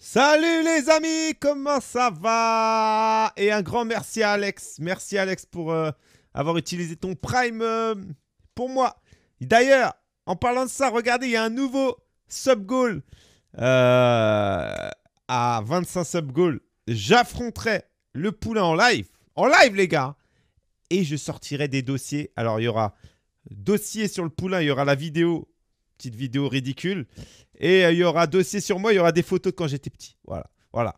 Salut les amis, comment ça va Et un grand merci à Alex. Merci Alex pour euh, avoir utilisé ton Prime euh, pour moi. D'ailleurs, en parlant de ça, regardez, il y a un nouveau sub goal euh, à 25 sub J'affronterai le poulain en live. En live les gars Et je sortirai des dossiers. Alors il y aura dossier sur le poulain, il y aura la vidéo petite vidéo ridicule. Et euh, il y aura dossier sur moi, il y aura des photos de quand j'étais petit. Voilà, voilà.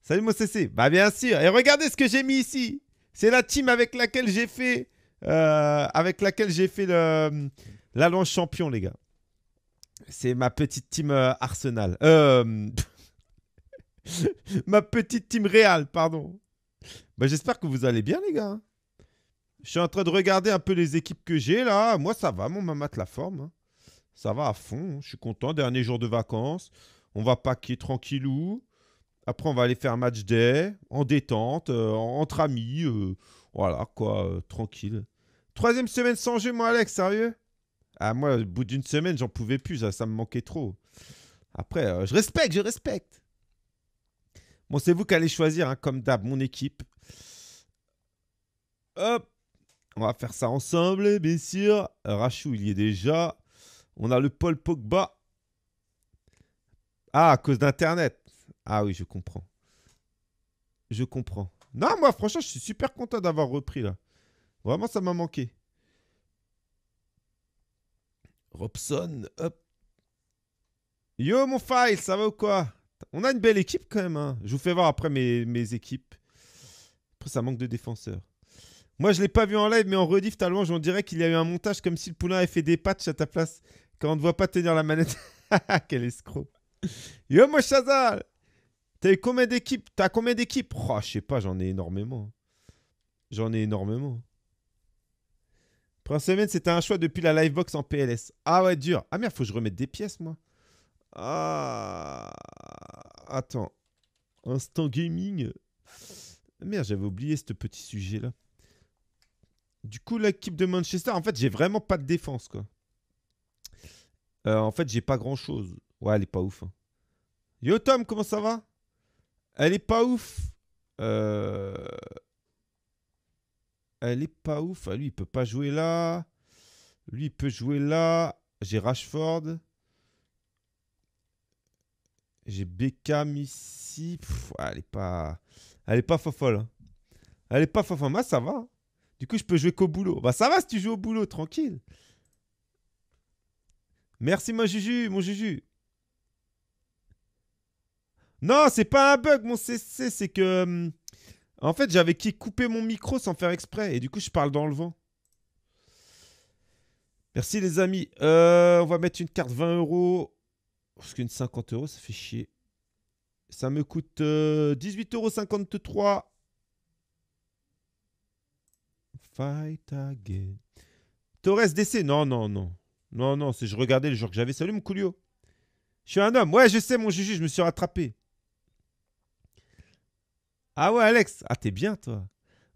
Salut mon CC. Bah bien sûr. Et regardez ce que j'ai mis ici. C'est la team avec laquelle j'ai fait, euh, avec laquelle j'ai fait le, champion, les gars. C'est ma petite team euh, Arsenal. ma petite team Real, pardon. Bah, j'espère que vous allez bien, les gars. Hein. Je suis en train de regarder un peu les équipes que j'ai là. Moi, ça va, mon mamate la forme. Hein. Ça va à fond, je suis content. Dernier jour de vacances, on va paquer tranquillou. Après, on va aller faire match day, en détente, euh, entre amis. Euh, voilà, quoi, euh, tranquille. Troisième semaine sans jeu, moi, Alex, sérieux Ah, moi, au bout d'une semaine, j'en pouvais plus, ça, ça, me manquait trop. Après, je respecte, je respecte. Bon, c'est vous qui allez choisir, hein, comme d'hab, mon équipe. Hop, on va faire ça ensemble, bien sûr. Rachou, il y est déjà. On a le Paul Pogba. Ah, à cause d'Internet. Ah oui, je comprends. Je comprends. Non, moi, franchement, je suis super content d'avoir repris là. Vraiment, ça m'a manqué. Robson, hop. Yo, mon file, ça va ou quoi On a une belle équipe quand même. Hein. Je vous fais voir après mes, mes équipes. Après, ça manque de défenseurs. Moi, je l'ai pas vu en live, mais en rediff, tellement j'en dirais qu'il y a eu un montage comme si le poulain avait fait des patchs à ta place quand on ne voit pas tenir la manette. Quel escroc. Yo, moi, Chazal, T'as eu combien d'équipes T'as combien d'équipes oh, je sais pas, j'en ai énormément. J'en ai énormément. Prince semaine, c'était un choix depuis la livebox en PLS. Ah ouais, dur. Ah merde, faut que je remette des pièces, moi. Ah. Attends. Instant gaming. Merde, j'avais oublié ce petit sujet-là. Du coup, l'équipe de Manchester, en fait, j'ai vraiment pas de défense, quoi. Euh, en fait, j'ai pas grand chose. Ouais, elle est pas ouf. Hein. Yo Tom, comment ça va Elle est pas ouf. Euh, elle est pas ouf. Ah, lui, il peut pas jouer là. Lui, il peut jouer là. J'ai Rashford. J'ai Beckham ici. elle est pas. Elle est pas fofolle. Hein. Elle est pas fofolle. Moi, ça va. Hein. Du coup, je peux jouer qu'au boulot. Bah ça va si tu joues au boulot, tranquille. Merci mon Juju, mon Juju. Non, c'est pas un bug, mon CC, c'est que... Euh, en fait, j'avais coupé mon micro sans faire exprès, et du coup, je parle dans le vent. Merci les amis. Euh, on va mettre une carte 20 euros. Parce qu'une 50 euros, ça fait chier. Ça me coûte 18,53 euh, euros fight again. Torres décès. non, non, non. Non, non, c'est je regardais le jour que j'avais. Salut mon coulio. Je suis un homme. Ouais, je sais, mon Juju, je me suis rattrapé. Ah ouais, Alex. Ah, t'es bien, toi.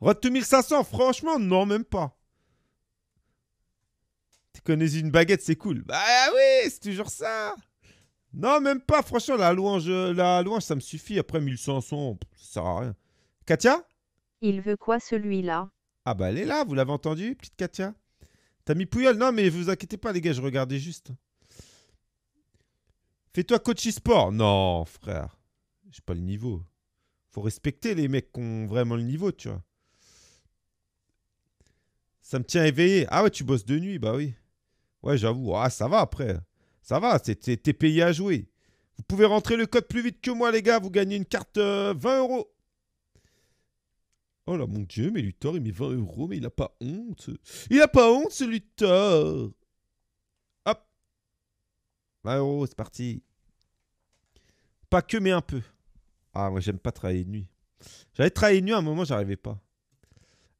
Road 2500. franchement, non, même pas. Tu connais une baguette, c'est cool. Bah ah oui, c'est toujours ça. Non, même pas, franchement, la louange, la louange, ça me suffit. Après 1500, ça sert à rien. Katia Il veut quoi celui-là ah bah elle est là, vous l'avez entendu, petite Katia T'as mis Pouyol Non mais vous inquiétez pas les gars, je regardais juste. Fais-toi coach e-sport Non frère, j'ai pas le niveau. Faut respecter les mecs qui ont vraiment le niveau, tu vois. Ça me tient éveillé. Ah ouais, tu bosses de nuit, bah oui. Ouais, j'avoue. Ah, ça va après. Ça va, t'es payé à jouer. Vous pouvez rentrer le code plus vite que moi, les gars. Vous gagnez une carte 20 euh, euros. Oh là, mon Dieu, mais Luthor, il met 20 euros, mais il a pas honte. Il a pas honte, ce Luthor Hop 20 euros, c'est parti. Pas que, mais un peu. Ah, moi, j'aime pas travailler nuit. J'avais travaillé nuit à un moment, j'arrivais pas.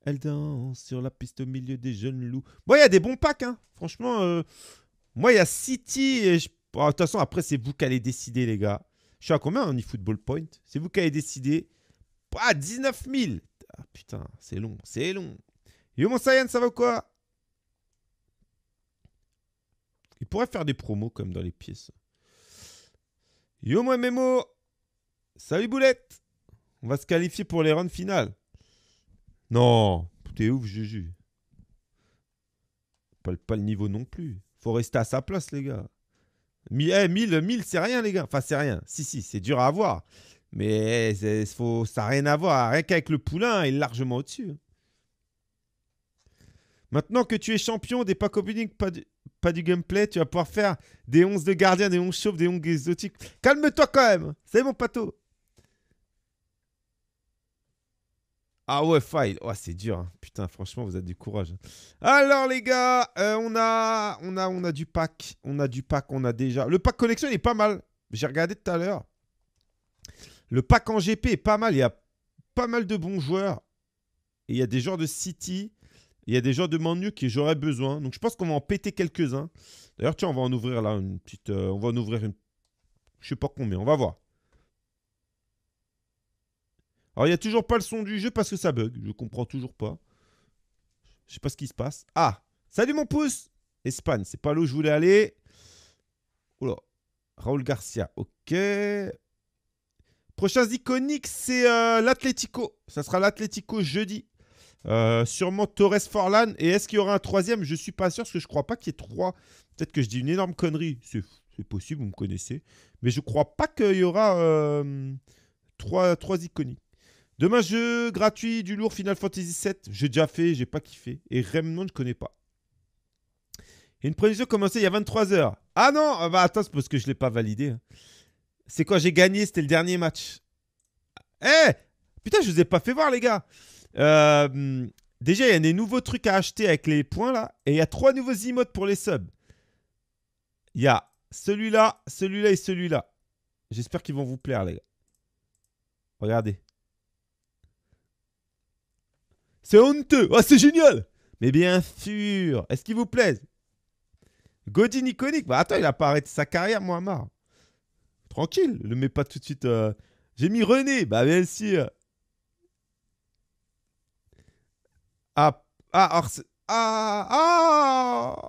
Elle danse sur la piste au milieu des jeunes loups. Bon, il y a des bons packs, hein. Franchement, euh, moi, il y a City. Et oh, de toute façon, après, c'est vous qui allez décider, les gars. Je suis à combien en e-football point C'est vous qui allez décider. Ah, 19 000 ah putain, c'est long, c'est long. Yo mon Saiyan, ça va quoi Il pourrait faire des promos comme dans les pièces. Yo mon Memo Salut Boulette On va se qualifier pour les runs finales. Non, t'es ouf Juju. Pas, pas le niveau non plus. Faut rester à sa place les gars. Eh, mille, 1000, 1000 c'est rien les gars. Enfin c'est rien. Si, si, c'est dur à avoir. Mais eh, faut, ça n'a rien à voir. Rien qu'avec le poulain, il est largement au-dessus. Hein. Maintenant que tu es champion des packs opening, pas du, gameplay, tu vas pouvoir faire des 11 de gardien, des 11 chauves, des 11 exotiques. Calme-toi quand même C'est mon pato Ah ouais, oh, c'est dur. Hein. Putain, franchement, vous avez du courage. Hein. Alors, les gars, euh, on, a, on, a, on a du pack. On a du pack, on a déjà. Le pack collection, il est pas mal. J'ai regardé tout à l'heure. Le pack en GP est pas mal. Il y a pas mal de bons joueurs. Et il y a des joueurs de City. Il y a des joueurs de Manu qui j'aurais besoin. Donc je pense qu'on va en péter quelques-uns. D'ailleurs, tiens, on va en ouvrir là une petite. Euh, on va en ouvrir une. Je sais pas combien. On va voir. Alors il n'y a toujours pas le son du jeu parce que ça bug. Je comprends toujours pas. Je sais pas ce qui se passe. Ah Salut mon pouce Espagne, c'est pas là où je voulais aller. Oula. Raoul Garcia, ok. Prochains iconiques, c'est l'Atletico. Euh, l'Atlético. Ça sera l'Atlético jeudi. Euh, sûrement Torres Forlan. Et est-ce qu'il y aura un troisième Je suis pas sûr, parce que je crois pas qu'il y ait trois. Peut-être que je dis une énorme connerie. C'est possible, vous me connaissez. Mais je crois pas qu'il y aura euh, trois, trois iconiques. Demain, jeu gratuit du lourd Final Fantasy VII. J'ai déjà fait, j'ai pas kiffé. Et Remnon, je connais pas. Et une prévision commençait il y a 23 heures. Ah non, ah bah attends, c'est parce que je l'ai pas validé. Hein. C'est quoi J'ai gagné, c'était le dernier match. Eh Putain, je vous ai pas fait voir, les gars. Euh, déjà, il y a des nouveaux trucs à acheter avec les points, là. Et il y a trois nouveaux emotes pour les subs. Il y a celui-là, celui-là et celui-là. J'espère qu'ils vont vous plaire, les gars. Regardez. C'est honteux. Oh, c'est génial. Mais bien sûr. Est-ce qu'ils vous plaisent Godin iconique. Bah attends, il a pas arrêté sa carrière, Mohamed. Tranquille, le mets pas tout de suite. Euh, j'ai mis René, bah bien sûr. Euh. Ah, ah, ah,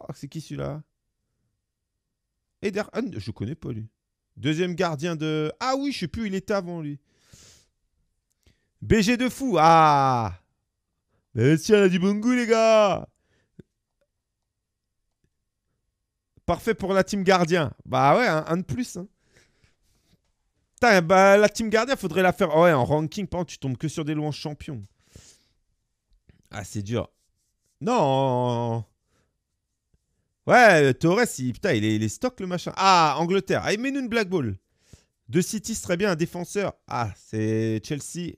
ah C'est qui celui-là Eder je connais pas lui. Deuxième gardien de. Ah oui, je sais plus, il est avant lui. BG de fou, ah Bien sûr, elle a du bon goût, les gars Parfait pour la team gardien. Bah ouais, un, un de plus. Hein. Putain, bah, la team gardien, faudrait la faire. ouais, en ranking, par contre, tu tombes que sur des louanges champions. Ah, c'est dur. Non. Ouais, euh, Torres, il, putain, il est, stock le machin. Ah, Angleterre. Ah, il nous une black ball. De City, ce serait bien un défenseur. Ah, c'est Chelsea.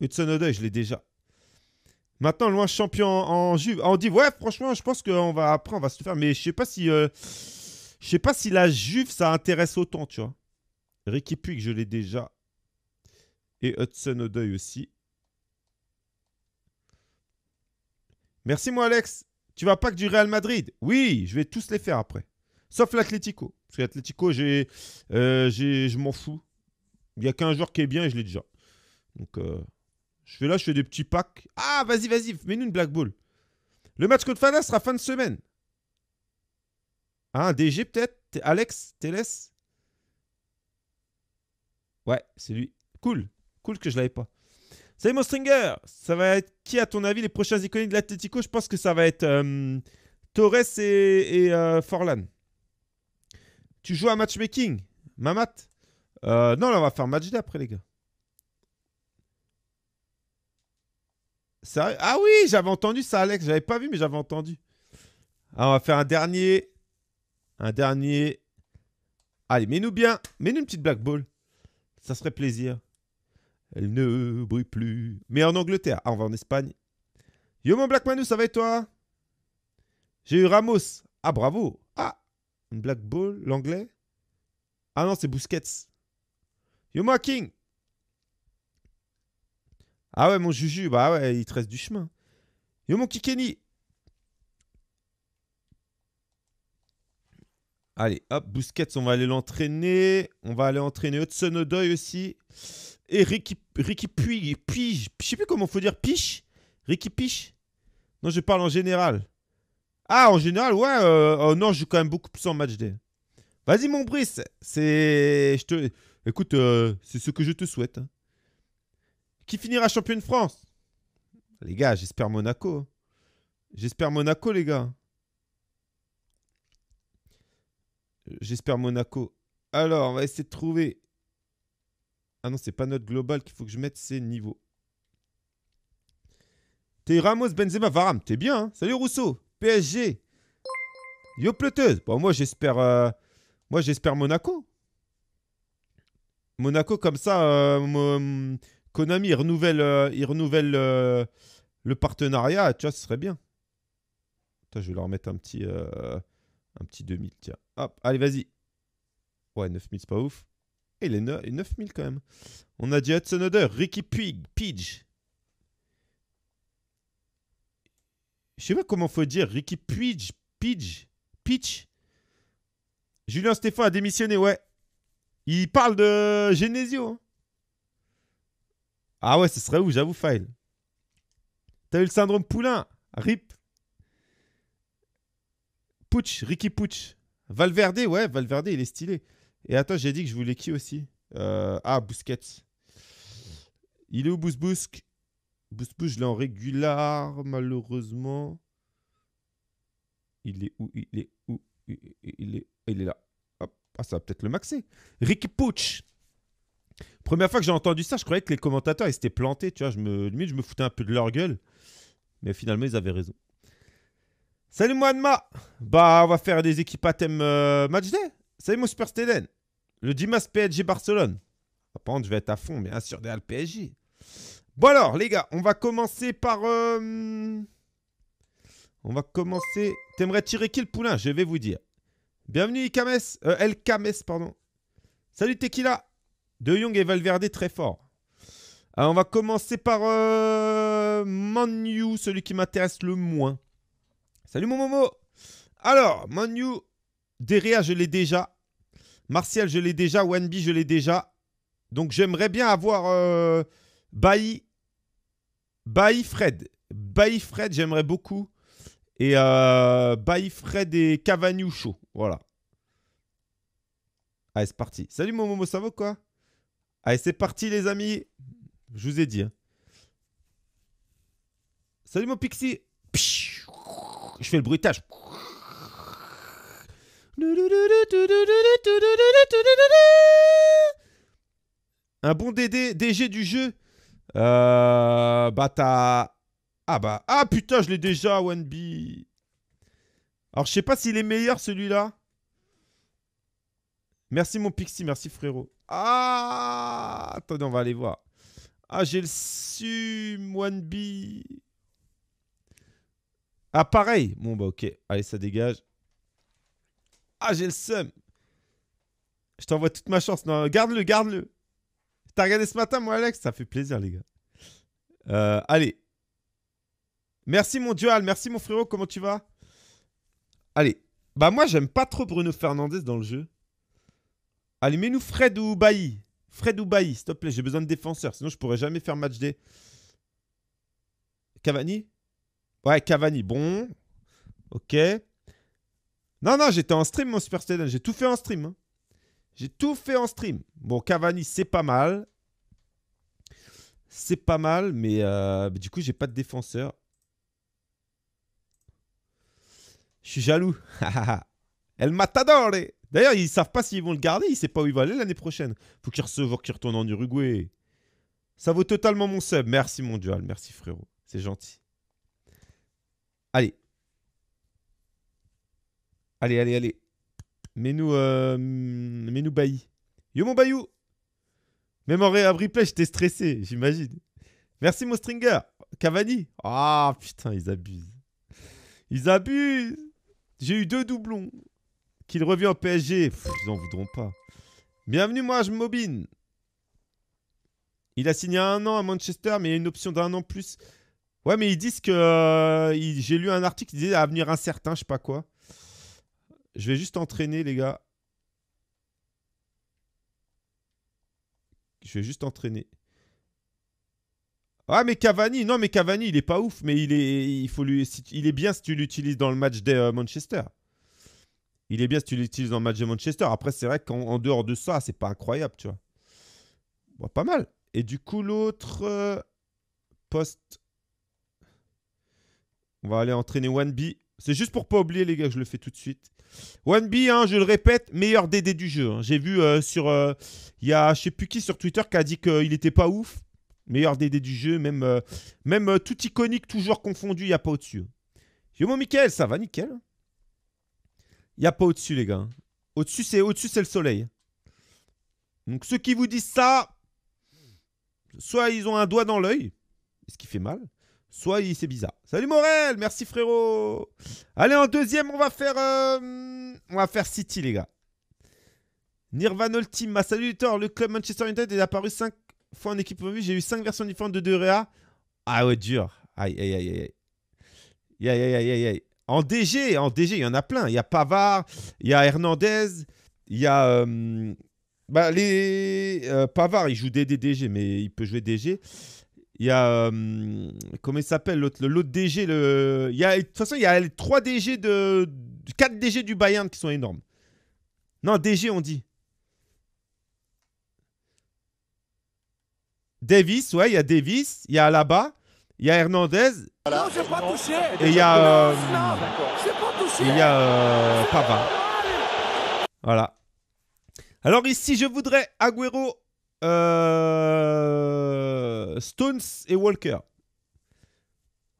Hudson Odoi, je l'ai déjà. Maintenant, loin champion en, Juve. On dit, ouais, franchement, je pense qu'on va après, on va se faire. Mais je sais pas si. Euh, je sais pas si la Juve, ça intéresse autant, tu vois. Ricky Puig, je l'ai déjà. Et Hudson Odeuil aussi. Merci, moi, Alex. Tu vas pas que du Real Madrid Oui, je vais tous les faire après. Sauf l'Atlético. Parce que l'Atletico, euh, j'ai, je m'en fous. Il n'y a qu'un joueur qui est bien et je l'ai déjà. Donc, euh, je fais là, je fais des petits packs. Ah, vas-y, vas-y, mets-nous une Black Ball. Le match contre Fana sera fin de semaine. Un hein, DG peut-être Alex Télès Ouais, c'est lui. Cool. Cool que je l'avais pas. Salut mon stringer Ça va être qui à ton avis les prochains iconiques de l'Atletico Je pense que ça va être euh, Torres et, euh, Forlan. Tu joues à matchmaking Mamat euh, Non, là on va faire match d'après les gars. Ah oui, j'avais entendu ça Alex, j'avais pas vu mais j'avais entendu. Ah, on va faire un dernier un dernier. Allez, mets-nous bien. Mets-nous une petite black ball. Ça serait plaisir. Elle ne bruit plus. Mais en Angleterre. Ah, on va en Espagne. Yo, mon Black Manu, ça va et toi J'ai eu Ramos. Ah, bravo. Ah, une black ball, l'anglais. Ah non, c'est Busquets. Yo, mon King. Ah ouais, mon Juju. Bah ouais, il te reste du chemin. Yo, mon Kikeni. Allez, hop, Busquets, on va aller l'entraîner. On va aller entraîner Hudson O'Doy aussi. Et Ricky, Ricky Puig, Puig, je sais plus comment faut dire, Piche Ricky Piche Non, je parle en général. Ah, en général, ouais, euh, oh non, je joue quand même beaucoup plus en match day. Vas-y, mon Brice, c'est. Je te. Écoute, euh, c'est ce que je te souhaite. Hein. Qui finira champion de France Les gars, j'espère Monaco. Hein. J'espère Monaco, les gars. J'espère Monaco. Alors, on va essayer de trouver. Ah non, c'est pas notre global qu'il faut que je mette, c'est niveau. T'es Ramos, Benzema, Varam, t'es bien. Hein. Salut Rousseau, PSG. Yo pleuteuse. Bon, moi j'espère. Euh, moi j'espère Monaco. Monaco, comme ça, euh, Konami, il renouvelle, euh, le partenariat. Tu vois, ce serait bien. je vais leur mettre un petit. Un petit 2000, tiens. Hop, allez, vas-y. Ouais, 9000, c'est pas ouf. Et est 9000 quand même. On a dit Hudson Oder, Ricky Pig, Pidge. Je sais pas comment faut dire. Ricky Pidge, Pidge, Pitch. Julien Stéphane a démissionné, ouais. Il parle de Genesio. Hein. Ah ouais, ce serait ouf, j'avoue, File. T'as eu le syndrome Poulain. RIP. Ricky Puch. Valverde, ouais, Valverde, il est stylé. Et attends, j'ai dit que je voulais qui aussi euh, Ah, Busquets. Il est où Bousbousque Bousbousque, je l'ai en régular, malheureusement. Il est où Il est où Il est, est là. Ah, ça va peut-être le maxer. Ricky Puch. Première fois que j'ai entendu ça, je croyais que les commentateurs ils s'étaient plantés, tu vois, je me je me foutais un peu de leur gueule. Mais finalement, ils avaient raison. Salut Mohanma Bah, on va faire des équipes à thème euh, match day. Salut mon super Steden. Le Dimas PSG Barcelone. Apparemment, je vais être à fond, bien sûr, derrière le PSG. Bon alors, les gars, on va commencer par... Euh, on va commencer... T'aimerais tirer qui le poulain Je vais vous dire. Bienvenue Ikames. Euh, El Kames, pardon. Salut Tequila. De Jong et Valverde, très fort. Alors, euh, on va commencer par Manu, celui qui m'intéresse le moins. Salut mon Momo Alors, Manu, Deria, je l'ai déjà. Martial, je l'ai déjà. Wanbi, je l'ai déjà. Donc j'aimerais bien avoir euh, Bailly, Fred. Bailly Fred, j'aimerais beaucoup. Et euh, Fred et Cavani Chaud. Voilà. Allez, c'est parti. Salut mon Momo, ça va quoi Allez, c'est parti les amis. Je vous ai dit. Hein. Salut mon Pixie je fais le bruitage. Un bon DD, DG du jeu. Euh, bah Ah bah... Ah putain, je l'ai déjà, One b Alors je sais pas s'il est meilleur celui-là. Merci mon Pixie, merci frérot. Ah Attendez, on va aller voir. Ah, j'ai le SUM One b ah, pareil. Bon, bah, ok. Allez, ça dégage. Ah, j'ai le seum. Je t'envoie toute ma chance. Non, garde-le, garde-le. T'as regardé ce matin, moi, Alex Ça fait plaisir, les gars. Euh, allez. Merci, mon dual. Merci, mon frérot. Comment tu vas Allez. Bah, moi, j'aime pas trop Bruno Fernandez dans le jeu. Allez, mets-nous Fred ou Bailly. Fred ou Bailly, s'il te plaît. J'ai besoin de défenseur. Sinon, je pourrais jamais faire match D. Cavani Ouais, Cavani, bon. Ok. Non, non, j'étais en stream, mon Super J'ai tout fait en stream. Hein. J'ai tout fait en stream. Bon, Cavani, c'est pas mal. C'est pas mal, mais euh, bah, du coup, j'ai pas de défenseur. Je suis jaloux. El t'adoré. Eh. D'ailleurs, ils savent pas s'ils vont le garder. Ils savent pas où il va aller l'année prochaine. Faut qu'il retournent qu'il retourne en Uruguay. Ça vaut totalement mon sub. Merci, mon dual. Merci, frérot. C'est gentil. Allez. Allez, allez, allez. Mets-nous, euh, mets-nous Bailly. Yo mon Bayou Même en replay, j'étais stressé, j'imagine. Merci mon stringer. Cavani. Ah putain, ils abusent. Ils abusent. J'ai eu deux doublons. Qu'il revient au PSG. ils en voudront pas. Bienvenue, moi, je m'obine. Il a signé un an à Manchester, mais il y a une option d'un an plus. Ouais, mais ils disent que. Euh, j'ai lu un article qui disait avenir incertain, je sais pas quoi. Je vais juste entraîner, les gars. Je vais juste entraîner. Ah mais Cavani, non mais Cavani, il est pas ouf, mais il est, il faut lui, il est bien si tu l'utilises dans le match de euh, Manchester. Il est bien si tu l'utilises dans le match de Manchester. Après c'est vrai qu'en dehors de ça, c'est pas incroyable, tu vois. pas mal. Et du coup l'autre euh, poste on va aller entraîner one b C'est juste pour pas oublier, les gars, je le fais tout de suite. One b hein, je le répète, meilleur DD du jeu. Hein. J'ai vu euh, sur... Euh, il y a je sais plus qui sur Twitter qui a dit qu'il était pas ouf. Meilleur DD du jeu, même, euh, même tout iconique, toujours confondu, il n'y a pas au-dessus. Hein. Yo, mon Mickaël, ça va, nickel. Il n'y a pas au-dessus, les gars. Au-dessus, c'est au c'est le soleil. Donc ceux qui vous disent ça, soit ils ont un doigt dans l'œil, ce qui fait mal, soit c'est bizarre. Salut Morel, merci frérot. Allez, en deuxième, on va faire, euh, on va faire City, les gars. Nirvana Ultima, salut Luthor le club Manchester United est apparu 5 fois en équipe vue. J'ai eu 5 versions différentes de Réa. Ah ouais, dur. Aïe, aïe, aïe, aïe. Aïe, aïe, aïe, aïe, aïe. En DG, en DG, il y en a plein. Il y a Pavard, il y a Hernandez, il y a... Euh, bah, les... Euh, Pavard, il joue des DG mais il peut jouer DG. Il y a. Euh, comment il s'appelle l'autre DG. Le... Il y a, de toute façon, il y a les 3 DG de. 4 DG du Bayern qui sont énormes. Non, DG, on dit. Davis, ouais, il y a Davis, il y a Alaba, il y a Hernandez. pas touché. Et il y a. Euh, pas touché. Et il y a euh, Voilà. Alors ici, je voudrais Agüero euh, Stones et Walker.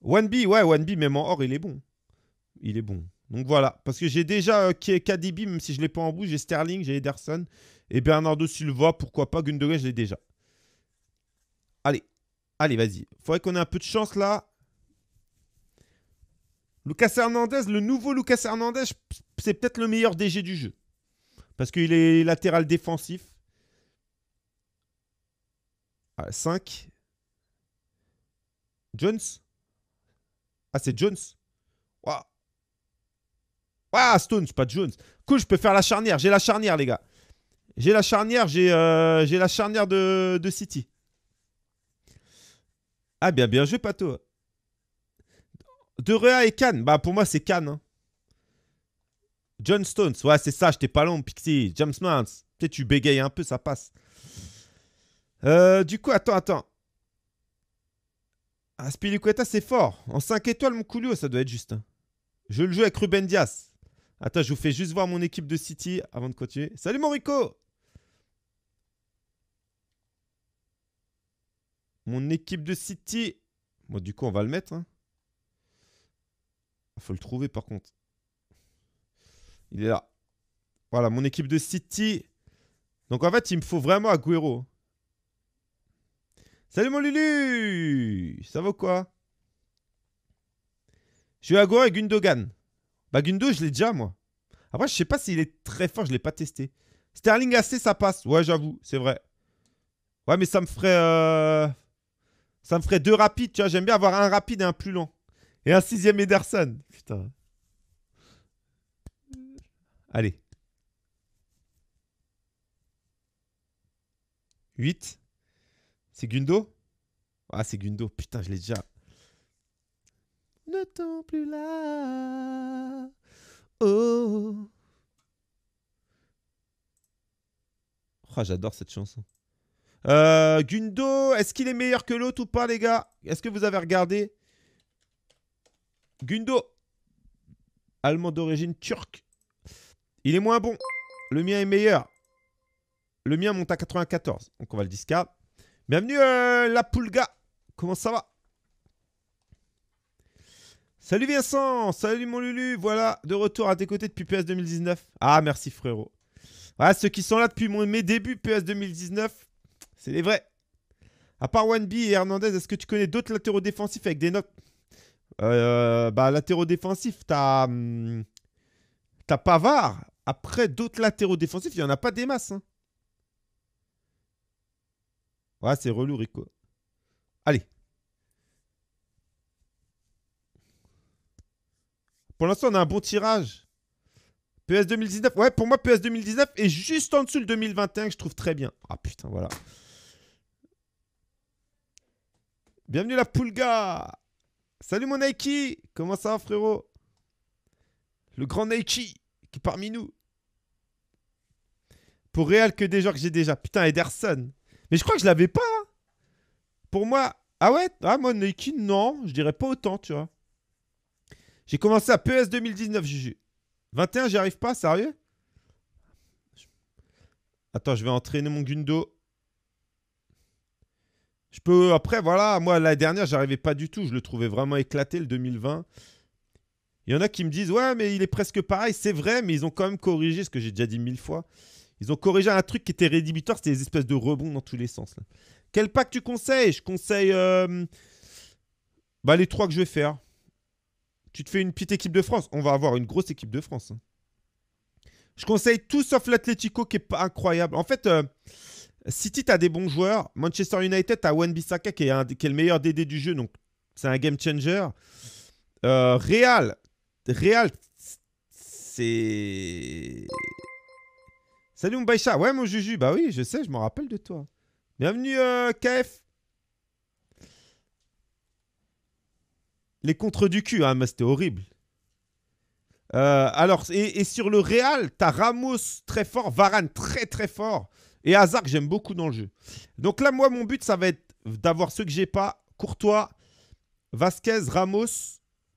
One b ouais, One b même en or, il est bon. Il est bon. Donc voilà, parce que j'ai déjà euh, KDB, même si je l'ai pas en bouche j'ai Sterling, j'ai Ederson et Bernardo Silva, pourquoi pas, Gundogan, je l'ai déjà. Allez, allez, vas-y. Faudrait qu'on ait un peu de chance là. Lucas Hernandez, le nouveau Lucas Hernandez, c'est peut-être le meilleur DG du jeu. Parce qu'il est latéral défensif. 5. Ah, Jones Ah, c'est Jones Waouh Waouh, Stones, pas Jones. Cool, je peux faire la charnière. J'ai la charnière, les gars. J'ai la charnière, j'ai euh, la charnière de, City. Ah, bien, bien joué, Pato. De Rea et Cannes. Bah, pour moi, c'est Cannes. Hein. John Stones. Ouais, c'est ça, j'étais pas long, Pixie. James Mans. Peut-être tu bégayes un peu, ça passe. Euh, du coup, attends, attends. Aspilicueta, ah, c'est fort. En 5 étoiles, mon coulio, ça doit être juste. Hein. Je le joue avec Ruben Dias. Attends, je vous fais juste voir mon équipe de City avant de continuer. Salut, mon Mon équipe de City. Bon, du coup, on va le mettre. Il hein. ah, Faut le trouver, par contre. Il est là. Voilà, mon équipe de City. Donc, en fait, il me faut vraiment Agüero. Hein. Salut mon Lulu Ça vaut quoi Je suis Agora et Gundogan. Bah Gundogan, je l'ai déjà moi. Après, je sais pas s'il est très fort, je l'ai pas testé. Sterling AC, ça passe. Ouais, j'avoue, c'est vrai. Ouais, mais ça me ferait... Euh, ça me ferait deux rapides, tu vois. J'aime bien avoir un rapide et un plus long. Et un sixième Ederson. Putain. Allez. 8. C'est Gundo Ah, c'est Gundo. Putain, je l'ai déjà. Ne plus là. Oh. oh. j'adore cette chanson. Euh, Gundo, est-ce qu'il est meilleur que l'autre ou pas, les gars Est-ce que vous avez regardé Gundo, allemand d'origine turque. Il est moins bon. Le mien est meilleur. Le mien monte à 94. Donc on va le discard. Bienvenue euh, la Poulga. Comment ça va Salut Vincent, salut mon Lulu, voilà, de retour à tes côtés depuis PS 2019. Ah merci frérot. Voilà, ceux qui sont là depuis mes débuts PS 2019, c'est les vrais. À part Wanbi et Hernandez, est-ce que tu connais d'autres latéraux défensifs avec des notes euh, Bah latéraux défensifs, t'as... Hum, t'as Pavard. Après d'autres latéraux défensifs, il n'y en a pas des masses. Hein. Ouais, c'est relou, Rico. Allez. Pour l'instant, on a un bon tirage. PS 2019. Ouais, pour moi, PS 2019 est juste en dessous le 2021 que je trouve très bien. Ah putain, voilà. Bienvenue la Pulga. Salut mon Nike. Comment ça va, frérot Le grand Nike qui est parmi nous. Pour Real que des joueurs que j'ai déjà. Putain, Ederson. Mais je crois que je l'avais pas. Hein. Pour moi, ah ouais, ah moi Nike non, je dirais pas autant, tu vois. J'ai commencé à PS e 2019, Juju. 21, j'y arrive pas, sérieux Attends, je vais entraîner mon Gundo. Je peux après voilà, moi la dernière, j'arrivais pas du tout, je le trouvais vraiment éclaté le 2020. Il y en a qui me disent ouais, mais il est presque pareil, c'est vrai, mais ils ont quand même corrigé ce que j'ai déjà dit mille fois. Ils ont corrigé un truc qui était rédhibitoire, c'était des espèces de rebonds dans tous les sens. Quel pack tu conseilles Je conseille euh, bah, les trois que je vais faire. Tu te fais une petite équipe de France. On va avoir une grosse équipe de France. Hein. Je conseille tout sauf l'Atletico qui est pas incroyable. En fait, euh, City, tu as des bons joueurs. Manchester United, tu as Wan Bissaka qui est, un, le meilleur DD du jeu. Donc, c'est un game changer. Euh, Real, Real, c'est. Salut Mbaïcha. Ouais, mon Juju. Bah oui, je sais, je m'en rappelle de toi. Bienvenue, euh, KF. Les contre du cul, hein, c'était horrible. Euh, alors, et, sur le Real, t'as Ramos très fort, Varane très très fort, et Hazard que j'aime beaucoup dans le jeu. Donc là, moi, mon but, ça va être d'avoir ceux que j'ai pas, Courtois, Vasquez, Ramos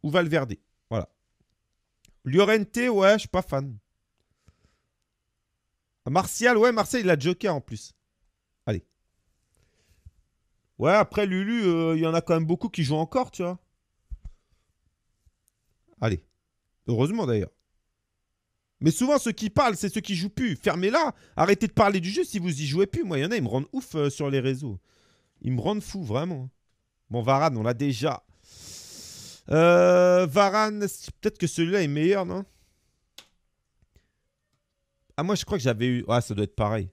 ou Valverde. Voilà. Llorente, ouais, je suis pas fan. Ah, Martial, ouais, Marseille, il a Joker en plus. Allez. Ouais, après Lulu, euh, il y en a quand même beaucoup qui jouent encore, tu vois. Allez. Heureusement d'ailleurs. Mais souvent, ceux qui parlent, c'est ceux qui jouent plus. Fermez-la. Arrêtez de parler du jeu si vous y jouez plus. Moi, il y en a, ils me rendent ouf euh, sur les réseaux. Ils me rendent fou, vraiment. Bon, Varane, on l'a déjà. Euh, Varane, peut-être que celui-là est meilleur, non ah, moi, je crois que j'avais eu. Ah, ça doit être pareil.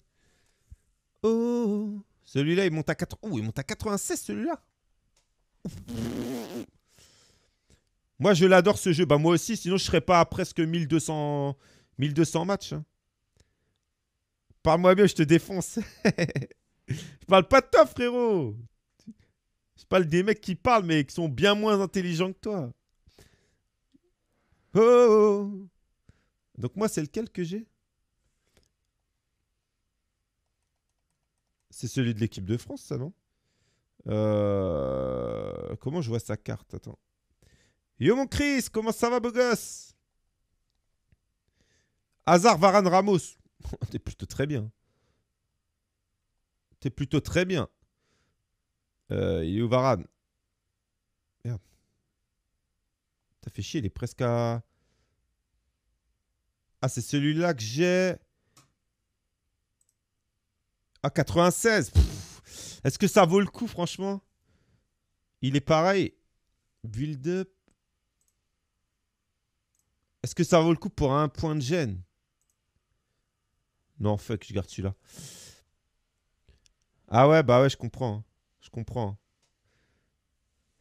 Oh, celui-là, il monte à 4. Oh, il monte à 96, celui-là. moi, je l'adore ce jeu. Bah, moi aussi, sinon, je serais pas à presque 1200, 1200 matchs. Hein. Parle-moi bien, je te défonce. je parle pas de toi, frérot. Je parle des mecs qui parlent, mais qui sont bien moins intelligents que toi. oh. oh, oh. Donc moi, c'est lequel que j'ai C'est celui de l'équipe de France, ça, non euh, Comment je vois sa carte Attends. Yo mon Chris, comment ça va, beau gosse Hazard, Varane, Ramos. T'es plutôt très bien. T'es plutôt très bien. Yo, euh, Varane Merde. T'as fait chier, il est presque à... Ah, c'est celui-là que j'ai à ah, 96. Est-ce que ça vaut le coup, franchement Il est pareil. Build-up. Est-ce que ça vaut le coup pour un point de gêne Non, fuck, je garde celui-là. Ah ouais, bah ouais, je comprends. Hein. Je comprends. Hein.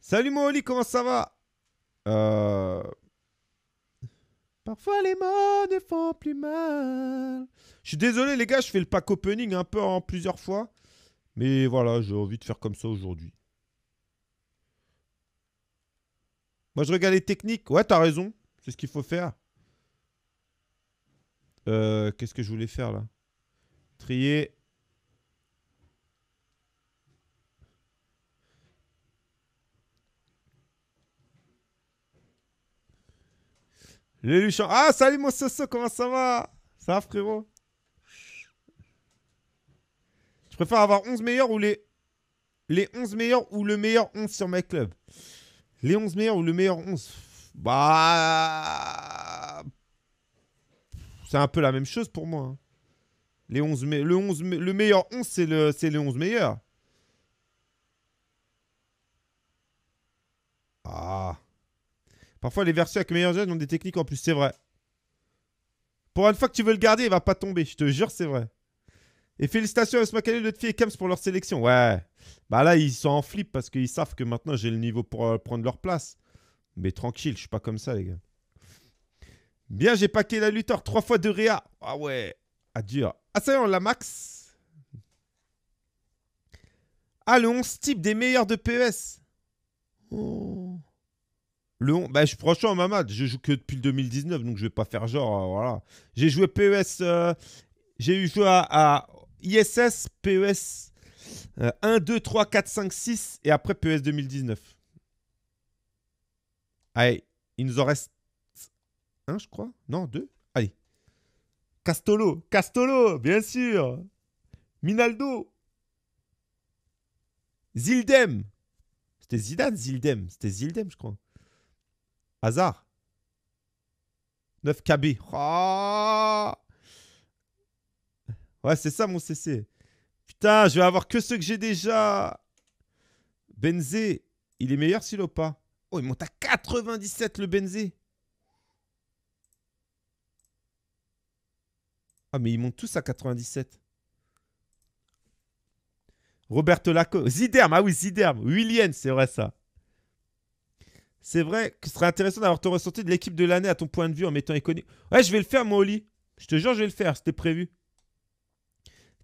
Salut Oli, comment ça va euh... Parfois les mots ne font plus mal. Je suis désolé les gars, je fais le pack opening un peu en plusieurs fois. Mais voilà, j'ai envie de faire comme ça aujourd'hui. Moi je regarde les techniques. Ouais, t'as raison. C'est ce qu'il faut faire. Euh, qu'est-ce que je voulais faire là Trier. Les Ah, salut mon Soso, comment ça va Ça va frérot Je préfère avoir 11 meilleurs ou les... Les 11 meilleurs ou le meilleur 11 sur mes Club. Les 11 meilleurs ou le meilleur 11 Bah... C'est un peu la même chose pour moi. Hein. Les 11 le, 11 le meilleur 11, c'est le... les 11 meilleurs. Ah... Parfois, les versions avec meilleurs jeunes ont des techniques en plus, c'est vrai. Pour une fois que tu veux le garder, il va pas tomber, je te jure, c'est vrai. Et félicitations à Smakali, Lutfi et Kams pour leur sélection. Ouais. Bah là, ils sont en flip parce qu'ils savent que maintenant j'ai le niveau pour euh, prendre leur place. Mais tranquille, je suis pas comme ça, les gars. Bien, j'ai paqué la lutteur. Trois fois de Réa. Ah ouais. Adieu. Ah, ah ça y est, on l'a max. Ah, le 11 type des meilleurs de PES. Oh. Je suis bah, je, franchement, Mamad, je joue que depuis le 2019, donc je vais pas faire genre. Euh, voilà. J'ai joué PES. Euh, j'ai eu joué à, ISS, PES 1, 2, 3, 4, 5, 6 et après PES 2019. Allez, il nous en reste un, je crois. Non, deux. Allez. Castolo, Castolo, bien sûr. Minaldo. Zildem. C'était Zidane, Zildem. C'était Zildem, je crois. Hasard. 9 KB. ouais, c'est ça mon CC. Putain, je vais avoir que ceux que j'ai déjà. Benzé, il est meilleur s'il pas. Oh, il monte à 97 le Benzé. Ah, mais ils montent tous à 97. Roberto Laco. Ziderme, ah oui, Ziderme. Willian, c'est vrai ça. C'est vrai que ce serait intéressant d'avoir ton ressenti de l'équipe de l'année à ton point de vue en mettant Econi. Ouais, je vais le faire, moi, Oli. Je te jure, je vais le faire. C'était prévu.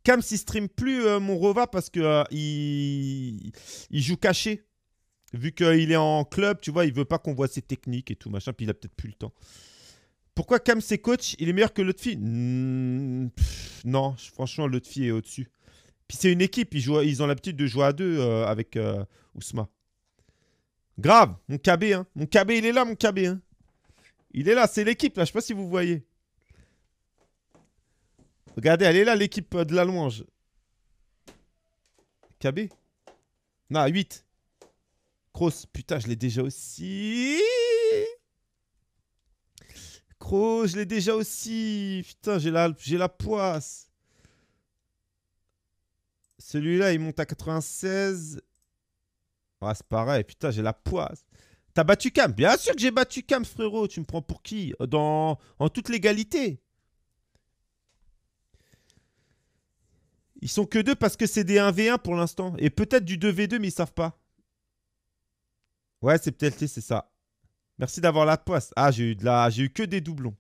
Cam, s'il stream plus euh, mon Rova parce que euh, il... joue caché. Vu qu'il est en club, tu vois, il veut pas qu'on voit ses techniques et tout, machin. Puis il a peut-être plus le temps. Pourquoi Cam, c'est coach Il est meilleur que l'autre fille hmm, Non, franchement, l'autre fille est au-dessus. Puis c'est une équipe. Ils, ils ont l'habitude de jouer à deux euh, avec Ousma. Grave, mon KB, hein. Mon KB, il est là, mon KB, hein. Il est là, c'est l'équipe, là, je sais pas si vous voyez. Regardez, elle est là, l'équipe euh, de la louange. KB Non, 8. Cross, putain, je l'ai déjà aussi. Cross, je l'ai déjà aussi. Putain, j'ai la, la poisse. Celui-là, il monte à 96. Ah, c'est pareil, putain, j'ai la poisse. T'as battu Cam Bien sûr que j'ai battu Cam, frérot. Tu me prends pour qui Dans... En toute légalité. Ils sont que deux parce que c'est des 1v1 pour l'instant. Et peut-être du 2v2, mais ils savent pas. Ouais, c'est peut-être c'est ça. Merci d'avoir la poisse. Ah, j'ai eu de J'ai eu que des doublons.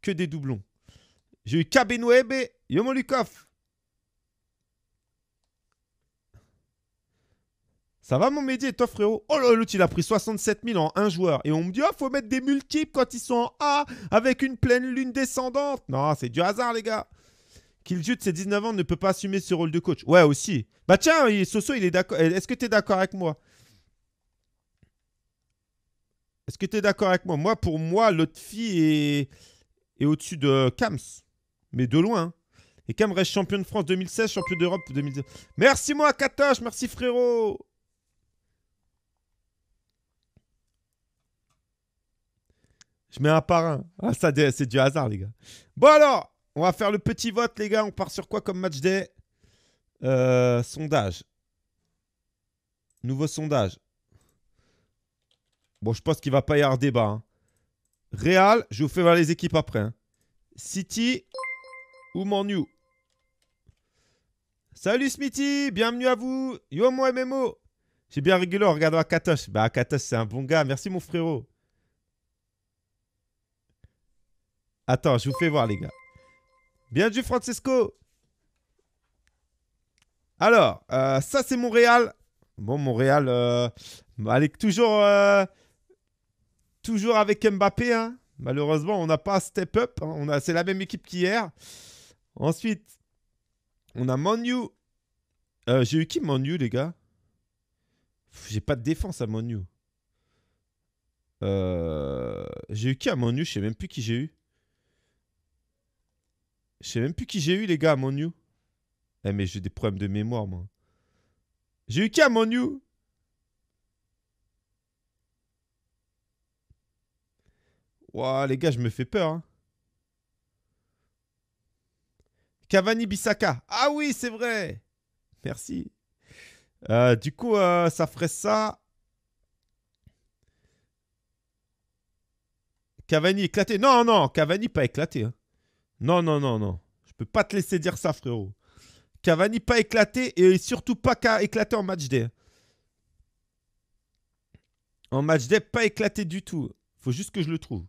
Que des doublons. J'ai eu Kabenwebe, Yomolukov. Ça va mon média et toi frérot Oh là l'autre il a pris 67 000 en un joueur. Et on me dit oh faut mettre des multiples quand ils sont en A avec une pleine lune descendante. Non c'est du hasard les gars. Killjoot, ses 19 ans, ne peut pas assumer ce rôle de coach. Ouais, aussi. Bah tiens, Soso, il est d'accord. Euh, est-ce que tu es d'accord avec moi Est-ce que tu es d'accord avec moi Moi, pour moi, l'autre fille est, est au-dessus de Kams. Mais de loin. Et Kams reste champion de France 2016, champion d'Europe 2010. Merci moi, Katoche. Merci frérot. Je mets un par un. Ah, ça, c'est du hasard, les gars. Bon, alors, on va faire le petit vote, les gars. On part sur quoi comme match day euh, Sondage. Nouveau sondage. Bon, je pense qu'il va pas y avoir débat. Hein. Real, je vous fais voir les équipes après. Hein. City ou Manu Salut Smithy, bienvenue à vous. Yo, moi MMO. J'ai bien rigolé en regardant Akatosh. Bah, Akatosh, c'est un bon gars. Merci, mon frérot. Attends, je vous fais voir, les gars. Bien joué, Francesco. Alors, euh, ça, c'est Montréal. Bon, Montréal, euh, bah, avec toujours, euh, toujours avec Mbappé. Hein. Malheureusement, on n'a pas step up. Hein. c'est la même équipe qu'hier. Ensuite, on a Manu. j'ai eu qui Manu, les gars J'ai pas de défense à Manu. j'ai eu qui à Manu Je sais même plus qui j'ai eu. Je sais même plus qui j'ai eu, les gars, à mon you. Eh, mais j'ai des problèmes de mémoire, moi. J'ai eu qui à mon you Ouah, les gars, je me fais peur. Hein. Cavani Bisaka. Ah oui, c'est vrai. Merci. Euh, du coup, euh, ça ferait ça. Cavani éclaté. Non, non, Cavani pas éclaté. Hein. Non, non, non, non. Je peux pas te laisser dire ça, frérot. Cavani pas éclaté et surtout pas éclaté en match day. En match day, pas éclaté du tout. Faut juste que je le trouve.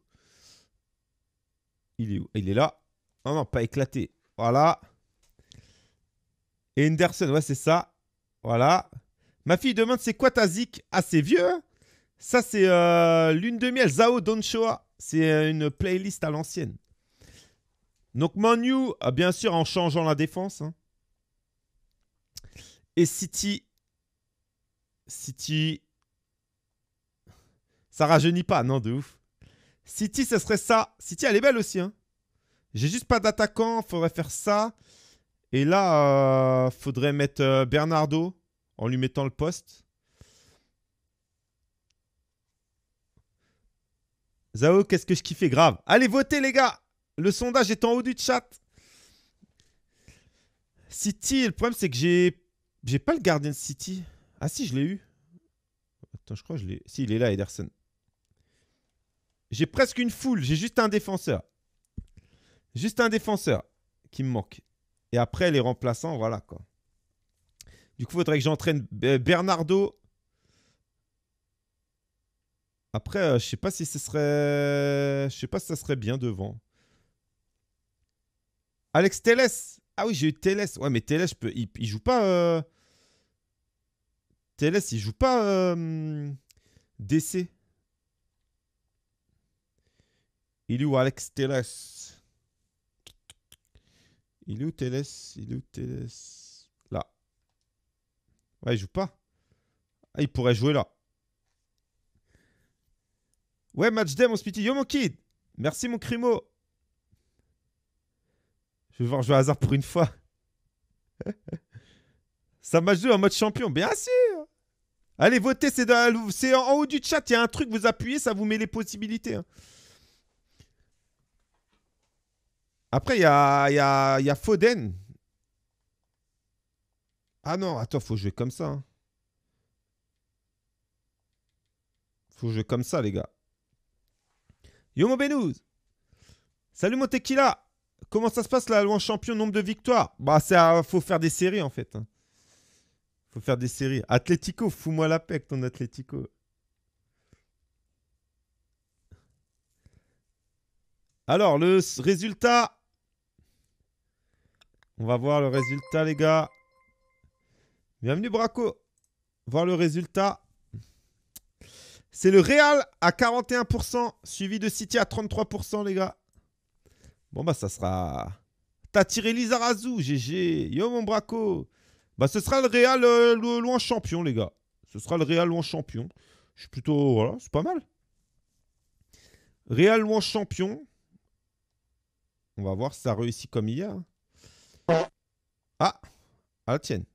Il est où Il est là. Non, non, pas éclaté. Voilà. Henderson, ouais, c'est ça. Voilà. Ma fille demande c'est quoi ta zik Ah, c'est vieux. Hein ça, c'est euh, lune de miel. Zao Donchoa. C'est euh, une playlist à l'ancienne. Donc Manu, bien sûr, en changeant la défense. Hein. Et City. City. Ça rajeunit pas, non, de ouf. City, ce serait ça. City, elle est belle aussi. Hein. J'ai juste pas d'attaquant. Faudrait faire ça. Et là, euh, faudrait mettre euh, Bernardo en lui mettant le poste. Zao, qu'est-ce que je kiffais grave. Allez, voter les gars le sondage est en haut du chat. City, le problème c'est que j'ai j'ai pas le Guardian City. Ah si, je l'ai eu. Attends, je crois que je l'ai. Si, il est là, Ederson. J'ai presque une foule, j'ai juste un défenseur. Juste un défenseur qui me manque. Et après, les remplaçants, voilà quoi. Du coup, il faudrait que j'entraîne Bernardo. Après, euh, je sais pas si ce serait. Je sais pas si ça serait bien devant. Alex Telles. Ah oui, j'ai eu Telles. Ouais, mais Telles, je peux... il, joue pas. Teles, euh, Telles, il joue pas euh, DC. Il est où Alex Telles Il est où Telles Il est où Telles Là. Ouais, il joue pas. Ah, il pourrait jouer là. Ouais, match day, mon Spitty. Yo, mon kid. Merci, mon Crimo. Je vais voir jouer hasard pour une fois. ça m'a joué en mode champion, bien sûr. Allez, votez, c'est en haut du chat. Il y a un truc, vous appuyez, ça vous met les possibilités. Hein. Après, il y a, y, Foden. Ah non, attends, faut jouer comme ça. Il hein. Faut jouer comme ça, les gars. Yo mon Benouz Salut mon tequila Comment ça se passe là loi champion, nombre de victoires Bah, faut faire des séries en fait. Hein. Faut faire des séries. Atletico fous-moi la paix ton Atlético. Alors, le résultat. On va voir le résultat, les gars. Bienvenue, Braco. Voir le résultat. C'est le Real à 41%, suivi de City à 33%, les gars. Bon, bah, ça sera. T'as tiré Lizarazu, GG. Yo, mon braco. Bah, ce sera le Real euh, loin champion, les gars. Ce sera le Real loin champion. Je suis plutôt. Voilà, c'est pas mal. Real loin champion. On va voir si ça réussit comme hier. Hein. Ah À la tienne.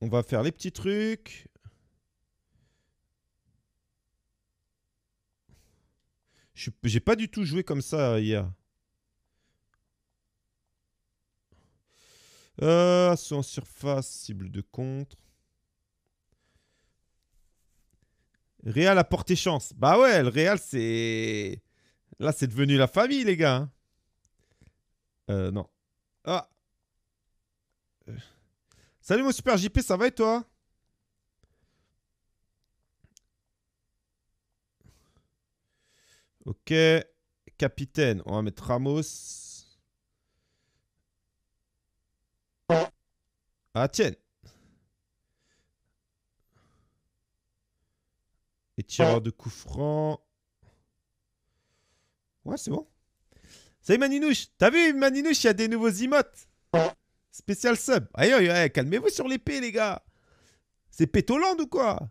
On va faire les petits trucs. J'ai pas du tout joué comme ça hier. Euh, surface, cible de contre. Real a porté chance. Bah ouais, le Real, c'est. Là, c'est devenu la famille, les gars. Hein. Euh, non. Ah. Euh. Salut, mon super JP, ça va et toi Ok. Capitaine, on va mettre Ramos. Ah, tiens. Et tireur de coups francs. Ouais, c'est bon. Salut Maninouche. T'as vu, Maninouche, il y a des nouveaux emotes. Spécial sub. Aïe, aïe, aïe calmez-vous sur l'épée, les gars. C'est pétolande ou quoi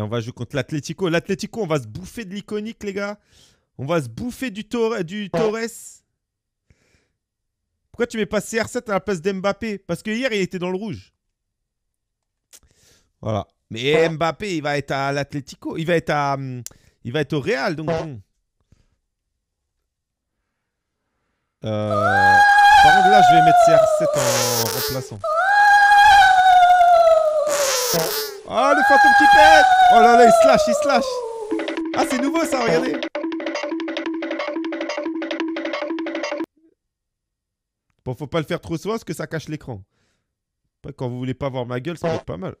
on va jouer contre l'Atletico L'Atletico on va se bouffer de l'iconique, les gars. On va se bouffer du, Torres. Pourquoi tu mets pas CR7 à la place d'Mbappé Parce que hier, il était dans le rouge. Voilà. Mais Mbappé, il va être à l'Atletico Il va être à. Hum, il va être au Real, donc euh, Par contre, là, je vais mettre CR7 en remplaçant. Oh, le fantôme qui pète Oh là là, il slash, il slash Ah, c'est nouveau ça, regardez Bon, faut pas le faire trop souvent parce que ça cache l'écran. Quand vous voulez pas voir ma gueule, ça va être pas mal.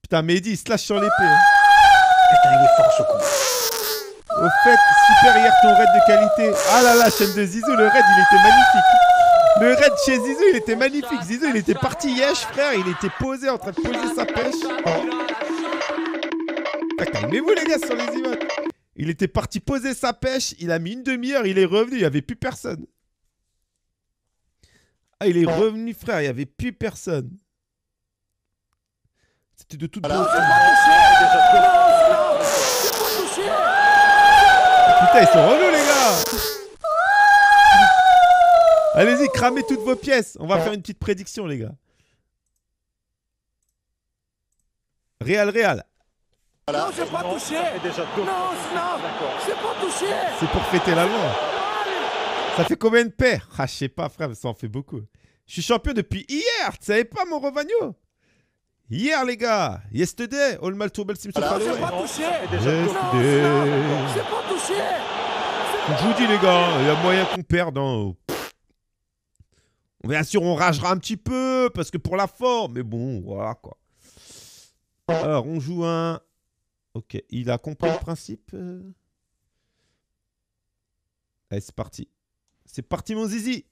Putain, Mehdi, il slash sur l'épée. Hein. Putain, il est fort ce Au fait, super hier ton raid de qualité. Ah là là, chaîne de Zizou, le raid, il était magnifique. Le raid chez Zizou, il était magnifique. Zizou, il était parti yesh, frère. Il était posé en train de poser sa pêche. Oh. Calmez-vous, les gars, sur les images. Il était parti poser sa pêche. Il a mis une demi-heure. Il est revenu. Il n'y avait plus personne. Ah, il est revenu, frère. Il n'y avait plus personne. C'était de toute bonne ah, ah, Putain, ils sont revenus, les gars. Allez-y, cramez toutes vos pièces. On va faire une petite prédiction, les gars. Real, Real. Voilà. Non, j'ai pas touché. Non, non, j'ai pas touché. C'est pour fêter la loi. Ça fait combien de paires Ah, je sais pas, frère, ça en fait beaucoup. Je suis champion depuis hier. Tu savais pas, mon Rovagno Hier, les gars. Yesterday. All my troubles seem to fall away. J'ai pas touché. Yesterday. J'ai pas touché. Je vous dis, les gars, il y a moyen qu'on perde. Hein, Bien sûr, on ragera un petit peu, parce que pour la forme, mais bon, voilà quoi. Alors, on joue un... Ok, il a compris le principe euh. Allez, c'est parti. C'est parti, mon zizi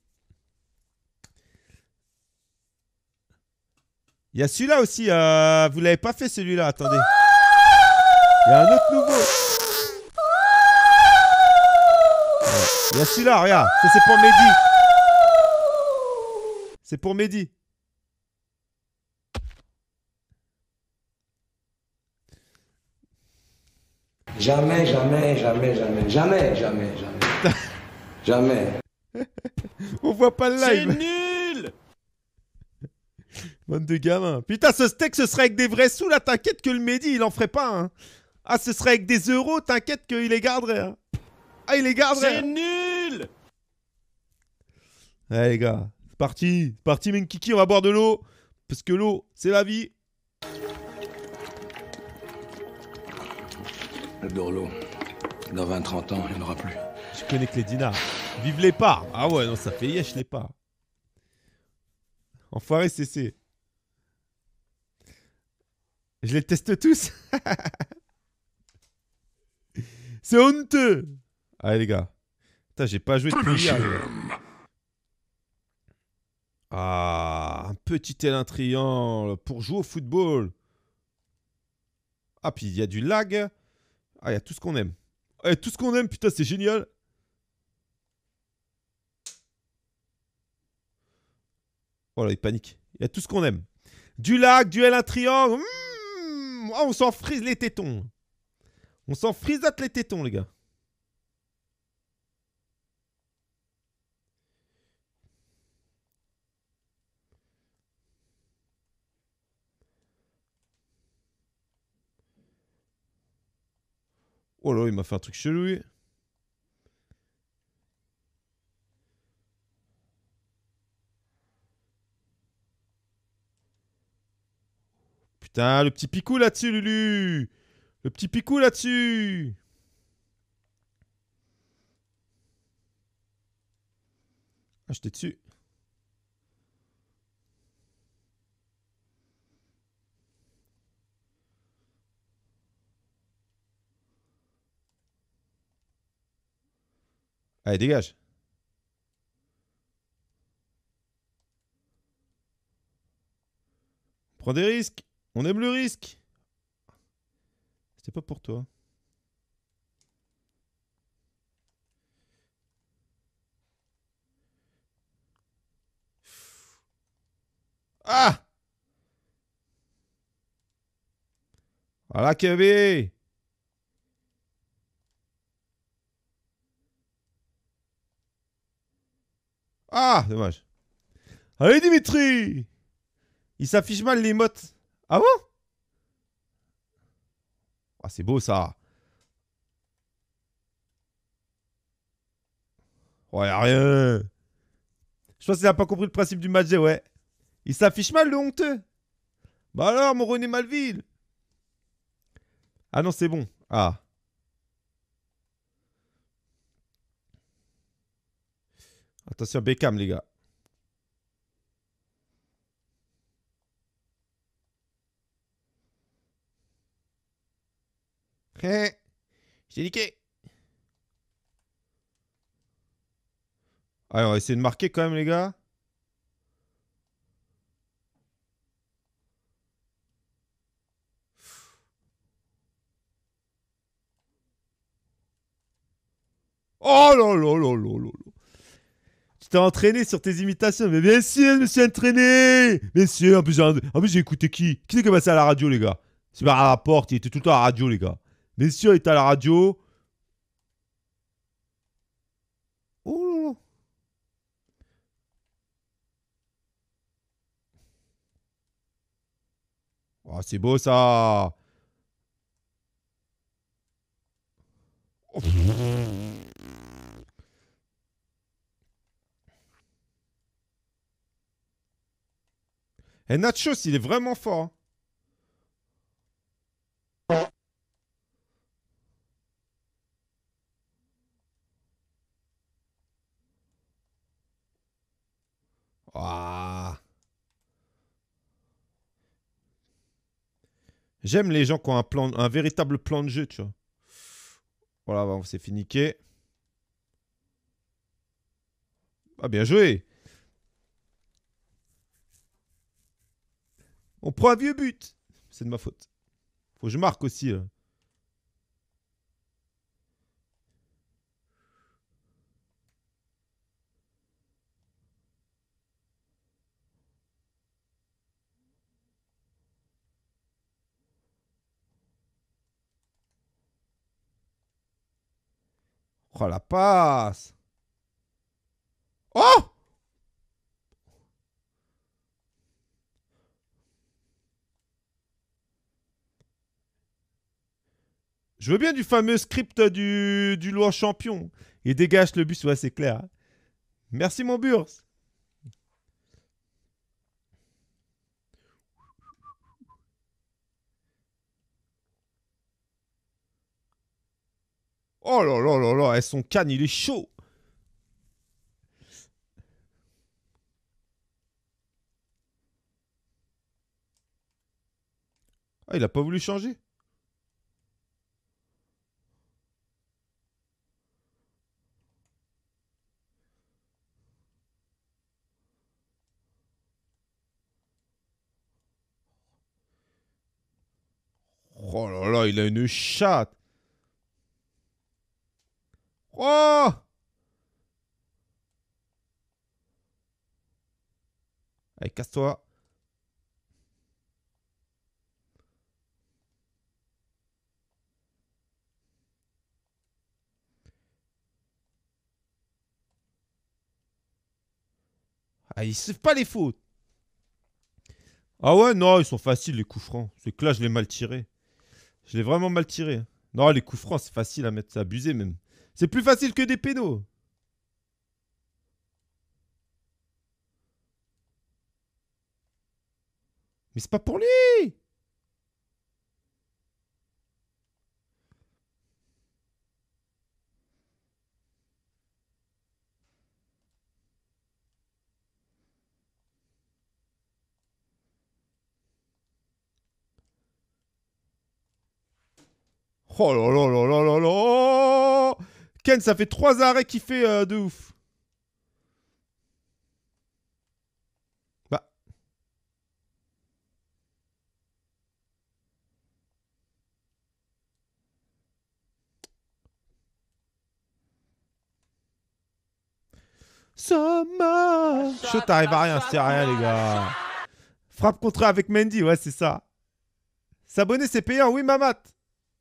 Il y a celui-là aussi, Vous euh, vous l'avez pas fait celui-là, attendez. Il y a un autre nouveau. Il y a celui-là, regarde, ça c'est pour Mehdi. C'est pour Mehdi. Jamais, jamais, jamais, jamais, jamais, jamais, jamais. jamais. On voit pas le live. C'est nul Bonne de gamins. Putain, ce steak, ce serait avec des vrais sous, là. T'inquiète que le Mehdi, il en ferait pas, hein. Ah, ce serait avec des euros, t'inquiète qu'il les garderait, hein. Ah, il les garderait. C'est nul Allez, eh, les gars. C'est parti, c'est parti, Minkiki, on va boire de l'eau. Parce que l'eau, c'est la vie. J'adore l'eau. Dans 20-30 ans, il n'y en aura plus. Je connais que les dinars. Vive les parts. Ah ouais, non, ça fait yesh les parts. Enfoiré CC. Je les teste tous. c'est honteux. Allez les gars. Putain, j'ai pas joué depuis hier. Ah, un petit L1 triangle pour jouer au football. Ah, puis il y a du lag. Ah, il y a tout ce qu'on aime. Ah, tout ce qu'on aime, putain, c'est génial. Oh là, il panique. Il y a tout ce qu'on aime. Du lag, du L1 triangle. Mmh. Ah, on s'en frise les tétons. On s'en frise les tétons, les gars. Oh là, il m'a fait un truc chelou. Putain, le petit picou là-dessus, Lulu Le petit picou là-dessus Ah, dessus. Allez, dégage. prend des risques. On aime le risque. C'était pas pour toi. Ah Voilà, Kevin. Ah, dommage. Allez, Dimitri Il s'affiche mal les mottes. Ah bon Ah, c'est beau ça. Ouais, rien. Je pense qu'il n'a pas compris le principe du match, ouais. Il s'affiche mal, le honteux. Bah alors, mon René Malville. Ah non, c'est bon. Ah. Attention, Becam les gars. Hé, hein? j'ai niqué. Allez, ah, on va essayer de marquer quand même, les gars. Oh là là là là là entraîné sur tes imitations. Mais bien sûr, je me suis entraîné Bien sûr, en plus, j'ai écouté qui Qui est passé à la radio, les gars C'est pas à la porte, il était tout le temps à la radio, les gars. Bien sûr, il était à la radio. Oh ah, c'est beau ça. Et eh, Nachos, il est vraiment fort. Hein. Ah. J'aime les gens qui ont un, plan, un véritable plan de jeu, tu vois. Voilà, on bah, s'est finiqué Ah, bien joué On prend un vieux but. C'est de ma faute. Faut que je marque aussi. Euh. Oh la passe Oh Je veux bien du fameux script du, du champion. Et dégage le bus, ouais, c'est clair. Merci, mon Burs. Oh là là là là, son sont il est chaud. Ah, il a pas voulu changer. Ah, il a une chatte. Oh Allez, casse-toi. Ah, ils pas les fautes. Ah ouais, non, ils sont faciles les coups francs. C'est que là, je l'ai mal tiré. Je l'ai vraiment mal tiré. Non, les coups francs, c'est facile à mettre, c'est abusé même. C'est plus facile que des pédos Mais c'est pas pour lui Oh là là là là là Ken, ça fait trois arrêts qu'il fait euh, de ouf. Bah. m'a... Chaud, t'arrives à rien, c'est rien les gars. Frappe contre avec Mandy. ouais c'est ça. S'abonner c'est payant, oui Mamat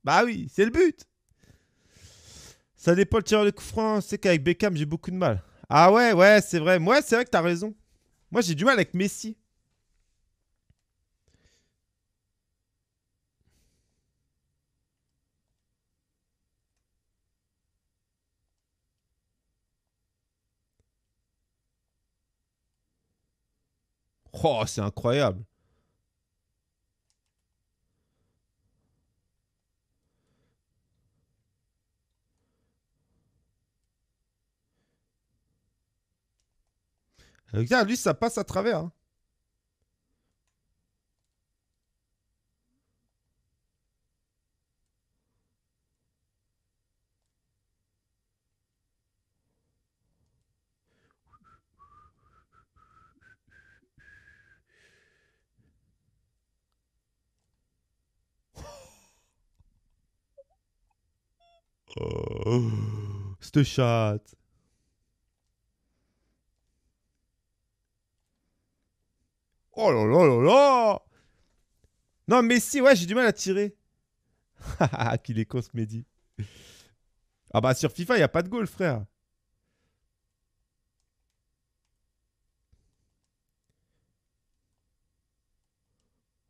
bah oui, c'est le but. Ça dépend le tireur de coup franc. C'est qu'avec Beckham, j'ai beaucoup de mal. Ah ouais, ouais, c'est vrai. Moi, c'est vrai que t'as raison. Moi, j'ai du mal avec Messi. Oh, c'est incroyable. Regarde, lui, ça passe à travers. C'est Oh, chat. chatte. Oh là là là là Non, si, ouais, j'ai du mal à tirer. Qu'il est con ce Mehdi. Ah bah sur FIFA, il n'y a pas de goal, frère.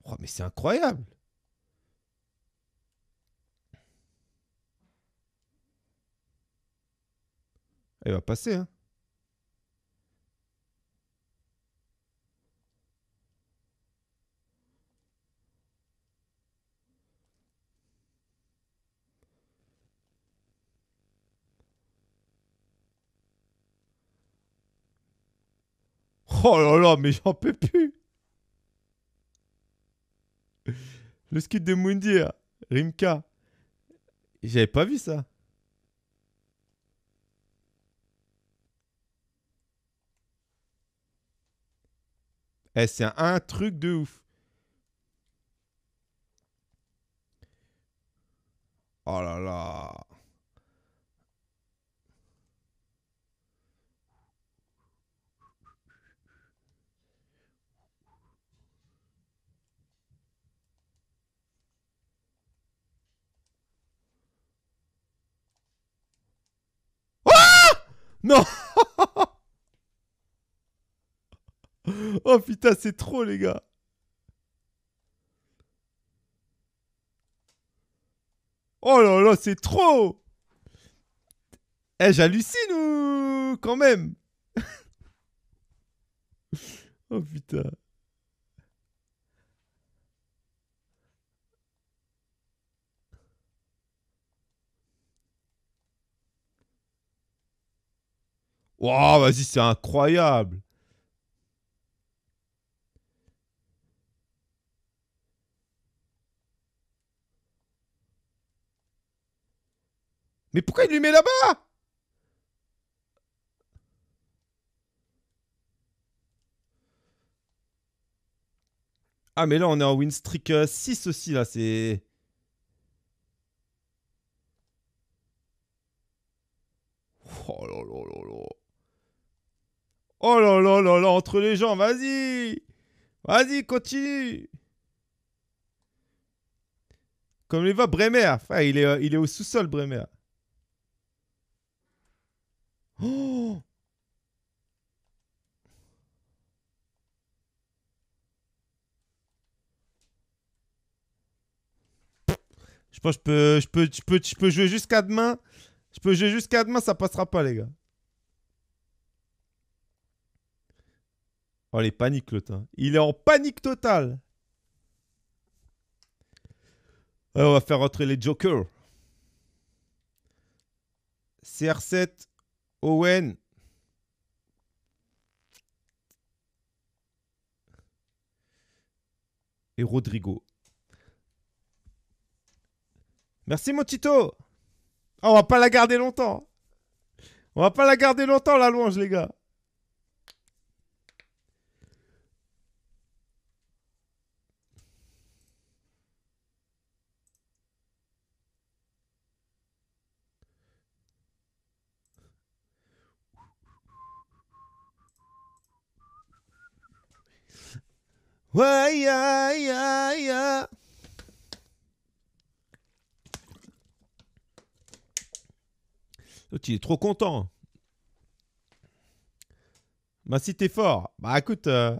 Oh, mais c'est incroyable. Elle eh, va passer, hein. Oh là là, mais j'en peux plus. Le skit de Moundir, Rimka. J'avais pas vu ça. Eh, c'est un, truc de ouf. Oh là là. Non Oh putain, c'est trop, les gars Oh là là, c'est trop Eh, j'hallucine ou quand même Oh putain Waouh, vas-y, c'est incroyable. Mais pourquoi il lui met là-bas Ah mais là on est en win streak 6 euh, aussi là, c'est... Oh là là là Oh là là là là, entre les gens, vas-y Vas-y, continue Comme il va, Bremer il, est, euh, il est au sous-sol, Bremer. Oh. Je pense que je peux, je peux, je peux jouer jusqu'à demain. Je peux jouer jusqu'à demain, ça passera pas, les gars. Oh, les paniques, Clotin. Il est en panique totale. on va faire rentrer les jokers. CR7, Owen. Et Rodrigo. Merci mon Tito. Ah, on va pas la garder longtemps. On va pas la garder longtemps la louange les gars. Ouais, yeah, yeah, yeah. il oh, est trop content. Bah, si t'es fort. Bah, écoute. Euh,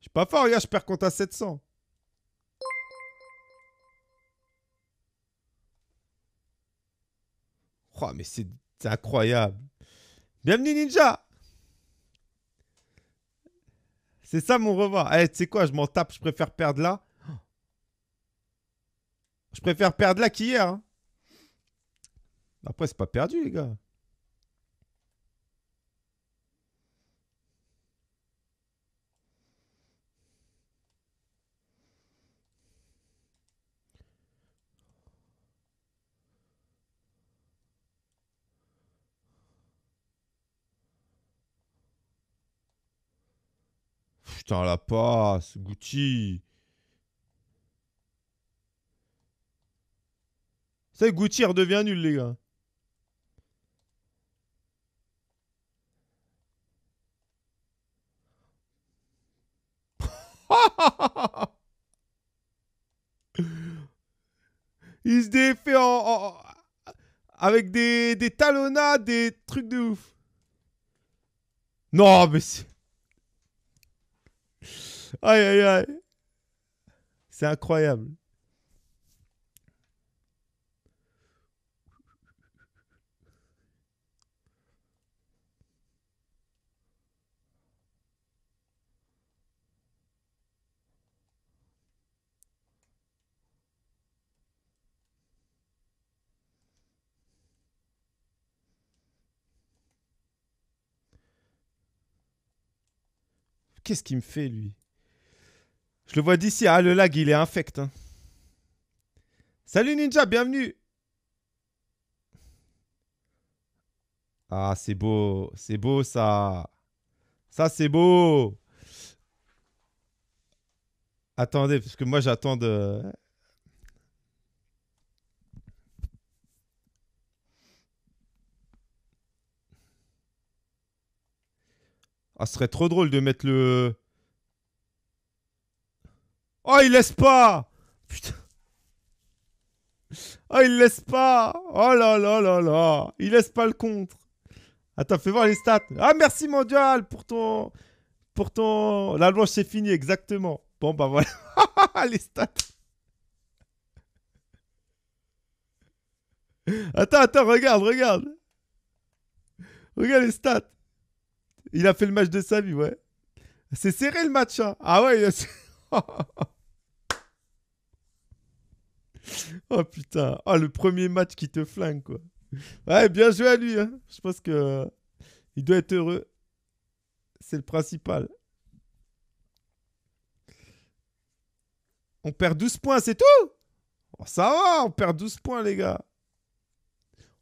je suis pas fort, regarde, je perds compte à 700. Oh, mais c'est incroyable. Bienvenue, Ninja! C'est ça mon revoir. Eh, tu sais quoi, je m'en tape, je préfère perdre là. Je préfère perdre là qu'hier. Hein. Après, c'est pas perdu, les gars. Putain, la passe, Gucci. C'est Gucci redevient nul, les gars. Il se défait en, avec des, des talonnades, des trucs de ouf. Non, mais c'est... Aïe, aïe, aïe. C'est incroyable. Qu'est-ce qu'il me fait, lui Je le vois d'ici. Ah, le lag, il est infect. Hein. Salut Ninja, bienvenue Ah, c'est beau. C'est beau, ça. Ça, c'est beau. Attendez, parce que moi, j'attends de... Ah, ce serait trop drôle de mettre le... Oh, il laisse pas Putain. Oh, il laisse pas Oh là là là là Il laisse pas le contre. Attends, fais voir les stats. Ah, merci Mondial pour ton... Pour ton... La blanche, c'est fini, exactement. Bon, bah voilà. les stats. Attends, attends, regarde, regarde. Regarde les stats. Il a fait le match de sa vie, ouais. C'est serré le match. Hein. Ah ouais. A... oh putain. oh, le premier match qui te flingue, quoi. Ouais, bien joué à lui. Hein. Je pense que il doit être heureux. C'est le principal. On perd 12 points, c'est tout oh, Ça va, on perd 12 points, les gars.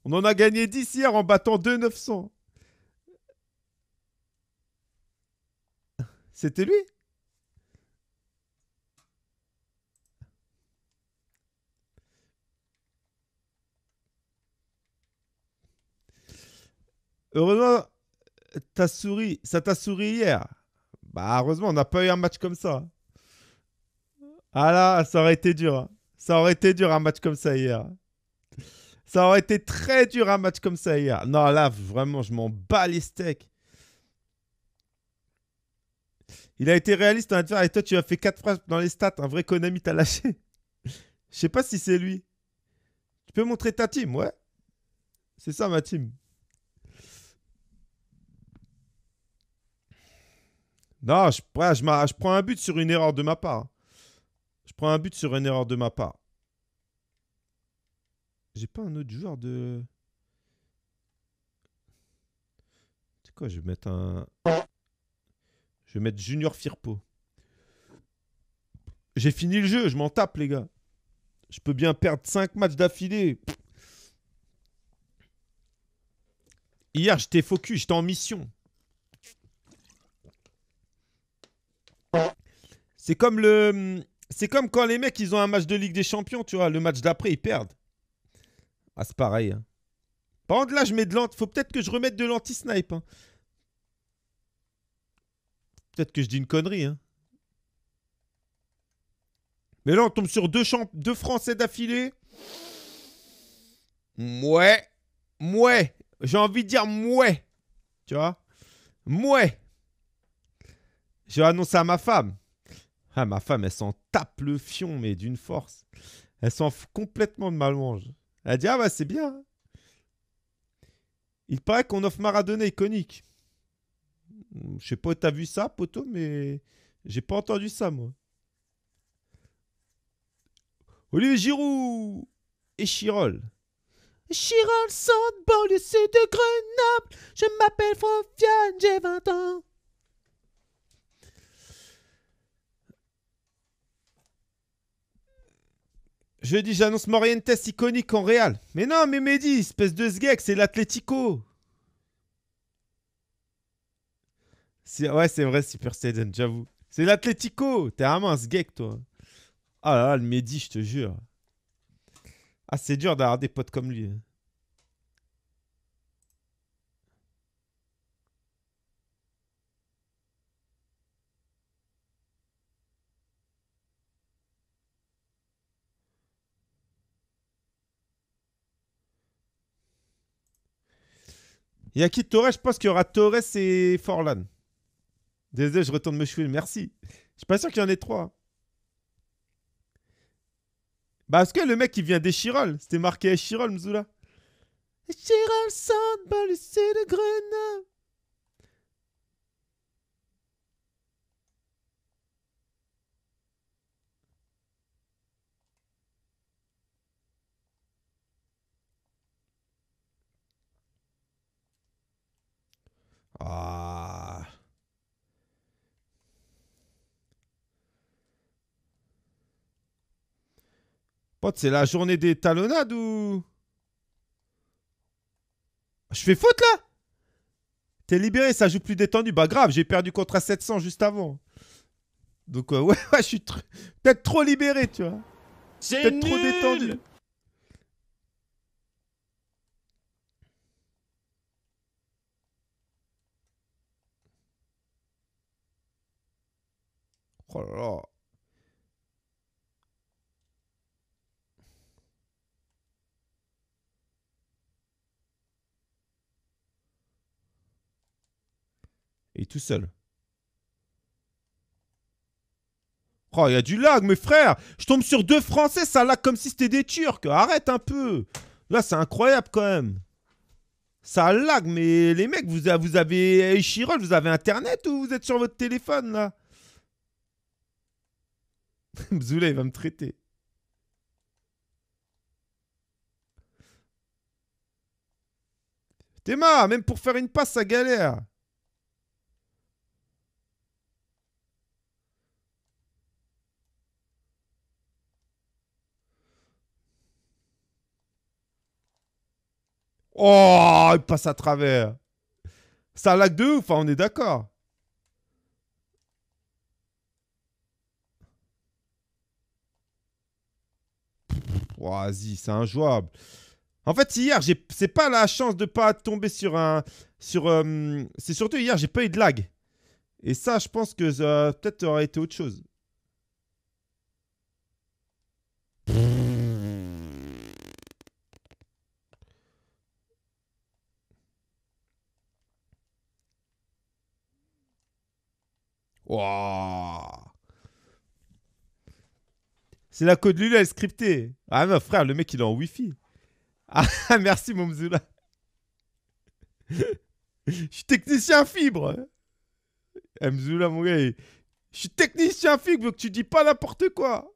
On en a gagné 10 hier en battant 2 900. C'était lui Heureusement, t'as souri, ça t'a souri hier. Bah, heureusement, on n'a pas eu un match comme ça. Ah là, ça aurait été dur. Hein. Ça aurait été dur un match comme ça hier. Ça aurait été très dur un match comme ça hier. Non, là, vraiment, je m'en bats les steaks. Il a été réaliste en dire, ah, et toi, tu as fait 4 frappes dans les stats. Un vrai Konami t'a lâché. Je sais pas si c'est lui. Tu peux montrer ta team, ouais. C'est ça ma team. Non, je, je, prends un but sur une erreur de ma part. Je prends un but sur une erreur de ma part. J'ai pas un autre joueur de. C'est quoi, je vais mettre un vais mettre Junior Firpo. J'ai fini le jeu, je m'en tape, les gars. Je peux bien perdre 5 matchs d'affilée. Hier, j'étais focus, j'étais en mission. C'est comme le. C'est comme quand les mecs, ils ont un match de Ligue des Champions, tu vois. Le match d'après, ils perdent. Ah, c'est pareil. Hein. Par contre, là, je mets de l'anti. Faut peut-être que je remette de l'anti-snipe. Hein. Peut-être que je dis une connerie. Hein. Mais là, on tombe sur deux, Français d'affilée. Mouais. Mouais. J'ai envie de dire mouais. Tu vois Mouais. Je vais annoncer à ma femme. Ah, ma femme, elle s'en tape le fion, mais d'une force. Elle s'en fout complètement de mal louange. Elle dit Ah, bah, c'est bien. Hein. Il paraît qu'on offre Maradona iconique. Je sais pas, t'as vu ça, poteau, mais j'ai pas entendu ça, moi. Olivier Giroud et Chirol. Chirol, centre, le sud de Grenoble. Je m'appelle Franck j'ai 20 ans. Jeudi, j'annonce test iconique en Real. Mais non, mais Mehdi, espèce de sgeg, c'est l'Atlético. Ouais, c'est vrai, Super Saiyan, j'avoue. C'est l'Atletico T'es vraiment un geek toi. Ah là là, le Mehdi, je te jure. Ah, c'est dur d'avoir des potes comme lui. Hein. qui Torres, je pense qu'il y aura Torres et Forlan. Désolé, je retourne me chouer, merci. Je suis pas sûr qu'il y en ait trois. Bah, parce que le mec, qui vient des C'était marqué Echirol, Mzoula? Chirol, sandball, c'est le Grenoble. Ah. c'est la journée des talonnades ou. Je fais faute là T'es libéré, ça joue plus détendu. Bah grave, j'ai perdu contre à 700 juste avant. Donc euh, ouais, je suis peut-être trop libéré, tu vois. Peut-être trop détendu. Oh là là. Et tout seul. Oh, il y a du lag, mes frères Je tombe sur deux Français, ça lag comme si c'était des Turcs. Arrête un peu Là, c'est incroyable, quand même. Ça lag, mais les mecs, vous, vous avez... Chirol, vous avez Internet ou vous êtes sur votre téléphone, là Zoula, il va me traiter. Théma, même pour faire une passe, ça galère. Oh, il passe à travers. C'est un lag de ouf, hein, on est d'accord. Vas-y, c'est injouable. En fait, hier, c'est pas la chance de pas tomber sur un... Sur, euh, c'est surtout hier, j'ai pas eu de lag. Et ça, je pense que euh, peut-être aurait été autre chose. Wouah, C'est la code Lulu, elle est scriptée. Ah mais frère, le mec, il est en Wi-Fi. Ah, merci, Momzula. Je suis technicien fibre. Eh, Mzula, mon gars, je suis technicien fibre, donc tu dis pas n'importe quoi.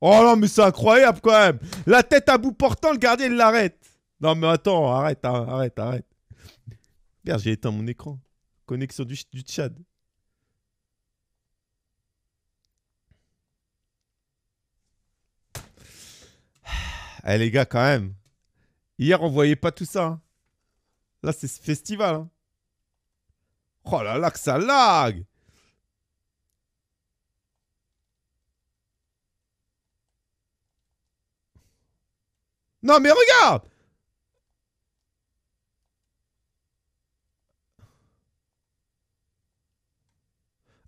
Oh non, mais c'est incroyable quand même. La tête à bout portant, le gardien, il l'arrête. Non, mais attends, arrête, hein, arrête, arrête. Merde, j'ai éteint mon écran. Connexion du, du Tchad. eh les gars, quand même. Hier, on voyait pas tout ça. Hein. Là, c'est ce festival. Hein. Oh là là, que ça lag Non, mais regarde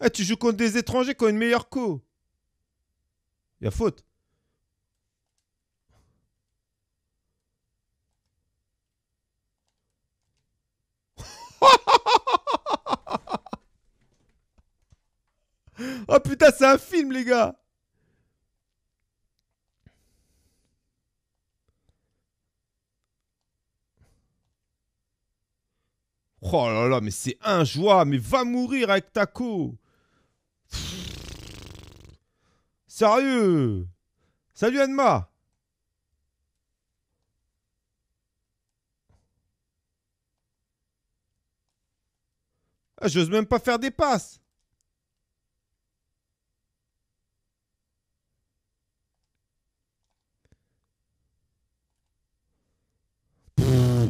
eh, tu joues contre des étrangers qui ont une meilleure co. Il y a faute. oh putain, c'est un film, les gars Oh là là, mais c'est un joie. mais va mourir avec Taco Sérieux Salut Anma Ah, j'ose même pas faire des passes.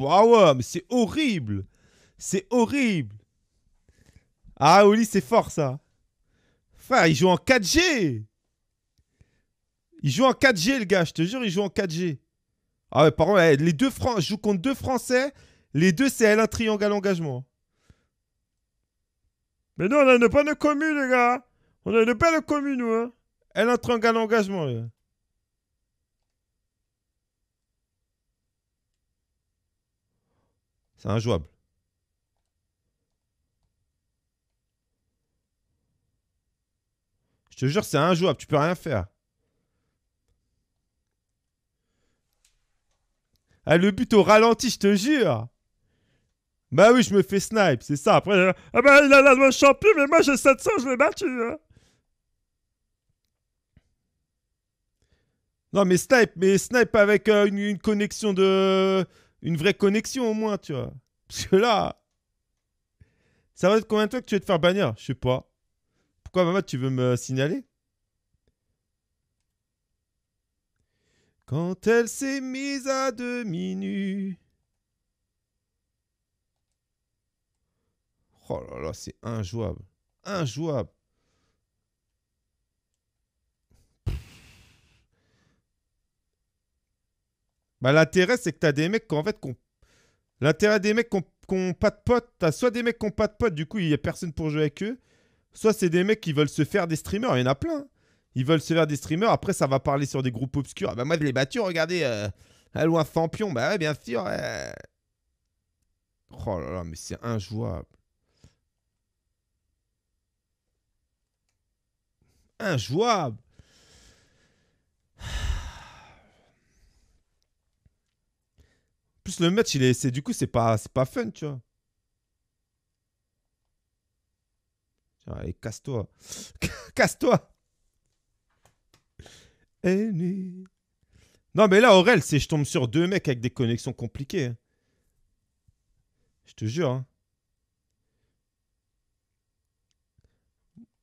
Ah mais c'est horrible. C'est horrible. Ah, Oli, c'est fort ça. Frère, il joue en 4G. Il joue en 4G, le gars, je te jure, il joue en 4G. Ah ouais, par contre, les deux Fran je joue contre deux Français. Les deux, c'est L1 triangle à l'engagement. Mais non, on n'a pas de commune, les gars. On n'a pas de commune, nous. Hein. Elle entre en train d'engagement, C'est injouable. Je te jure, c'est injouable. Tu peux rien faire. Ah, le but au ralenti, je te jure. Bah oui, je me fais snipe, c'est ça. Après, ah bah il a la champion, mais moi j'ai 700, je l'ai battu. Hein. Non, mais snipe, mais snipe avec euh, une, connexion de. Une vraie connexion au moins, tu vois. Parce que là. Ça va être combien de temps que tu vas te faire bannir Je sais pas. Pourquoi, maman, tu veux me signaler Quand elle s'est mise à demi nue. Oh là là, c'est injouable. Injouable. Bah, l'intérêt, c'est que t'as des mecs qu'en fait, qu'on... l'intérêt des mecs qu'on n'ont pas de potes, t'as soit des mecs qui n'ont pas de potes, du coup, il n'y a personne pour jouer avec eux, soit c'est des mecs qui veulent se faire des streamers, il y en a plein. Ils veulent se faire des streamers, après, ça va parler sur des groupes obscurs. Ah bah, moi, je l'ai battu, regardez, euh, à loin Fampion, bah ouais, bien sûr. Oh là là, mais c'est injouable. injouable. plus le match, il est, du coup, c'est pas, c'est pas fun, tu vois. Allez, casse-toi. casse-toi. Non, mais là, Aurel, c'est je tombe sur deux mecs avec des connexions compliquées. Hein. Je te jure. Hein.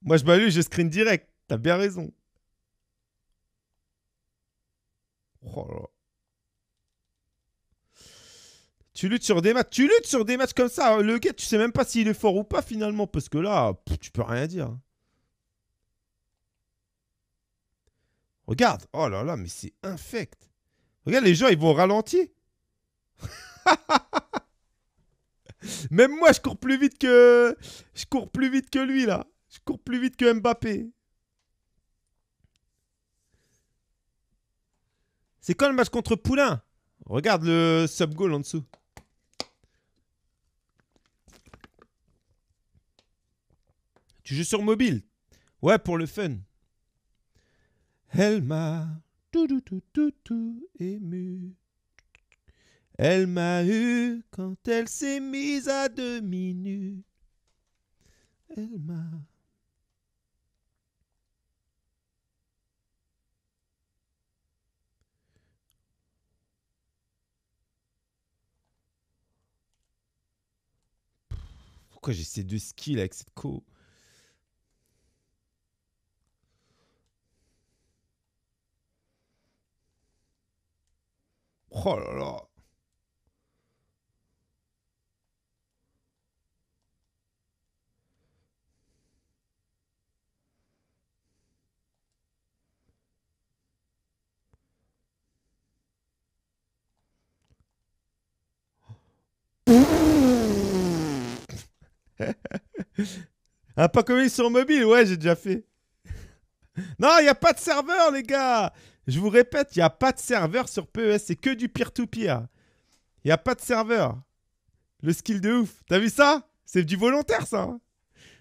Moi, je m'allume, je screen direct. T'as bien raison. Oh tu luttes sur des matchs, tu luttes sur des matchs comme ça. Hein. Le gars, tu sais même pas s'il est fort ou pas finalement, parce que là, tu peux rien dire. Hein. Regarde, oh là là, mais c'est infect. Regarde, les gens, ils vont ralentir. même moi, je cours plus vite que, je cours plus vite que lui là. Je cours plus vite que Mbappé. C'est quand le match contre Poulain Regarde le sub-goal en dessous. Tu joues sur mobile Ouais, pour le fun. Elle m'a tout tout tout tout tout ému. Elle m'a eu quand elle s'est mise à demi nue. Elle m'a Pourquoi j'ai ces deux skills avec cette co Oh là là Un commis sur mobile, ouais, j'ai déjà fait. Non, il n'y a pas de serveur, les gars. Je vous répète, il n'y a pas de serveur sur PES. C'est que du peer-to-peer. Il n'y a pas de serveur. Le skill de ouf. T'as vu ça C'est du volontaire, ça. Hein.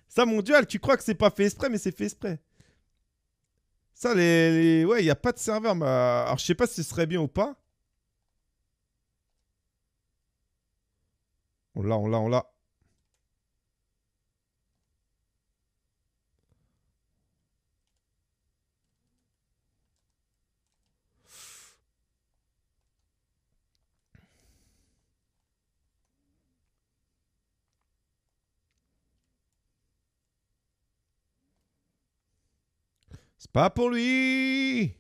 Ça, mon dual, tu crois que c'est pas fait exprès, mais c'est fait exprès. Ça, les, ouais, il n'y a pas de serveur. Mais... Alors, je sais pas si ce serait bien ou pas. On l'a, on l'a, on l'a. Pas pour lui.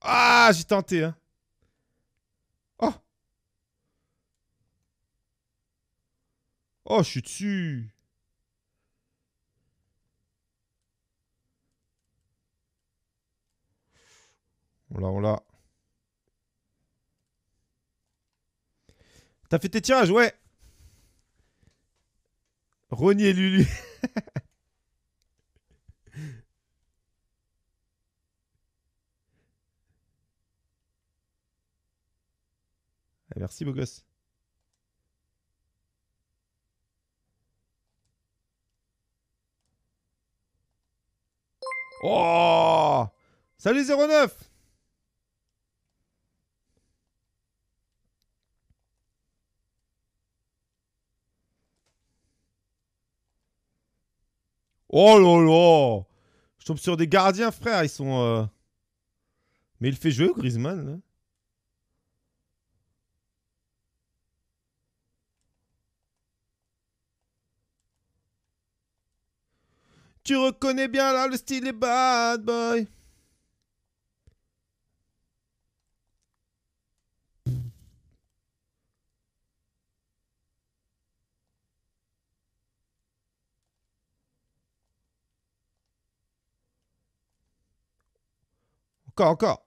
Ah, j'ai tenté, hein. Oh. Oh, je suis dessus. On l'a, on l'a. T'as fait tes tirages, ouais. Rogné Lulu. Eh, merci, beau gosse. Oh Salut 09 Oh là là Je tombe sur des gardiens, frère. Ils sont... Euh, Mais il fait jeu, Griezmann. Hein. Tu reconnais bien là le style est bad boy. Encore, encore.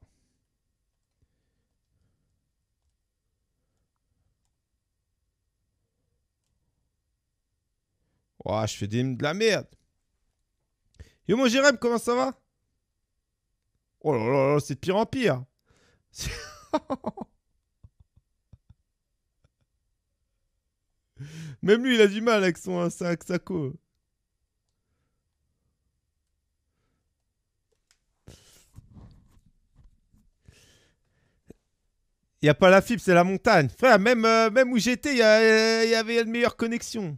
je fais de la merde. Yo, mon Jérém, comment ça va Oh là là c'est de pire en pire. Même lui, il a du mal avec son sac saco. Il n'y a pas la fibre, c'est la montagne. Frère, même, euh, même où j'étais, euh, il y, avait une meilleure connexion.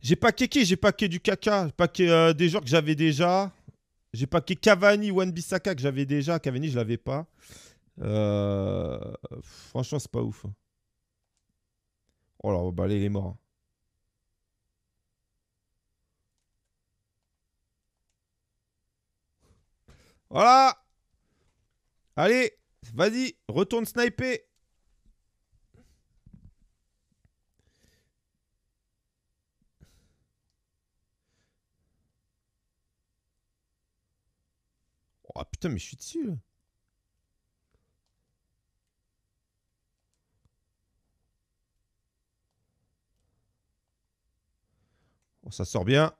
J'ai pas qui J'ai paqué du caca. J'ai pas euh, des joueurs que j'avais déjà. J'ai paqué Cavani, One Bissaka que j'avais déjà. Cavani, je l'avais pas. franchement, c'est pas ouf. Oh là, oh, bah, il est mort. Voilà Allez, vas-y, retourne sniper Oh putain, mais je suis dessus là. Oh, ça sort bien.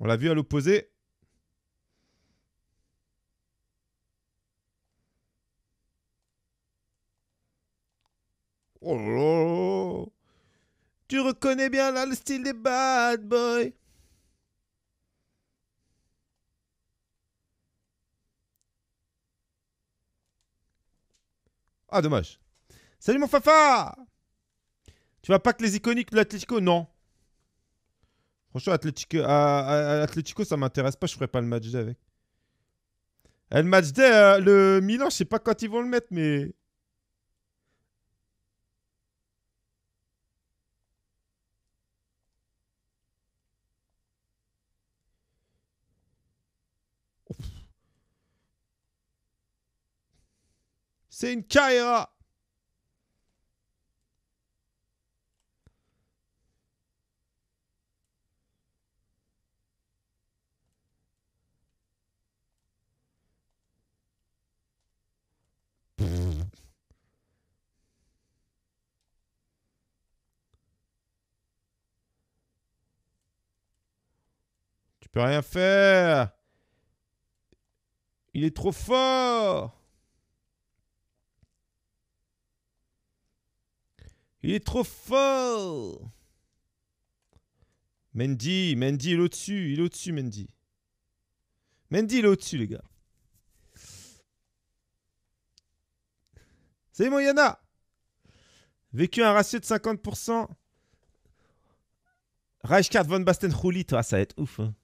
On l'a vu à l'opposé. Oh Tu reconnais bien là le style des bad boys. Ah, dommage. Salut mon fafa Tu vas pas que les iconiques de l'Atletico Non. Franchement, Atletico, ah, ah, ça m'intéresse pas, je ferai pas le match avec. Eh, le match euh, le Milan, je sais pas quand ils vont le mettre, mais C'est une Kaira. Tu peux rien faire. Il est trop fort. Il est trop fort Mendy, Mendy, il est au-dessus, il est au-dessus, Mendy. Mendy, il est au-dessus, les gars. Salut mon Yana Vécu un ratio de 50%. Reichkart, Von Basten, Juli, toi, ça va être ouf. Hein.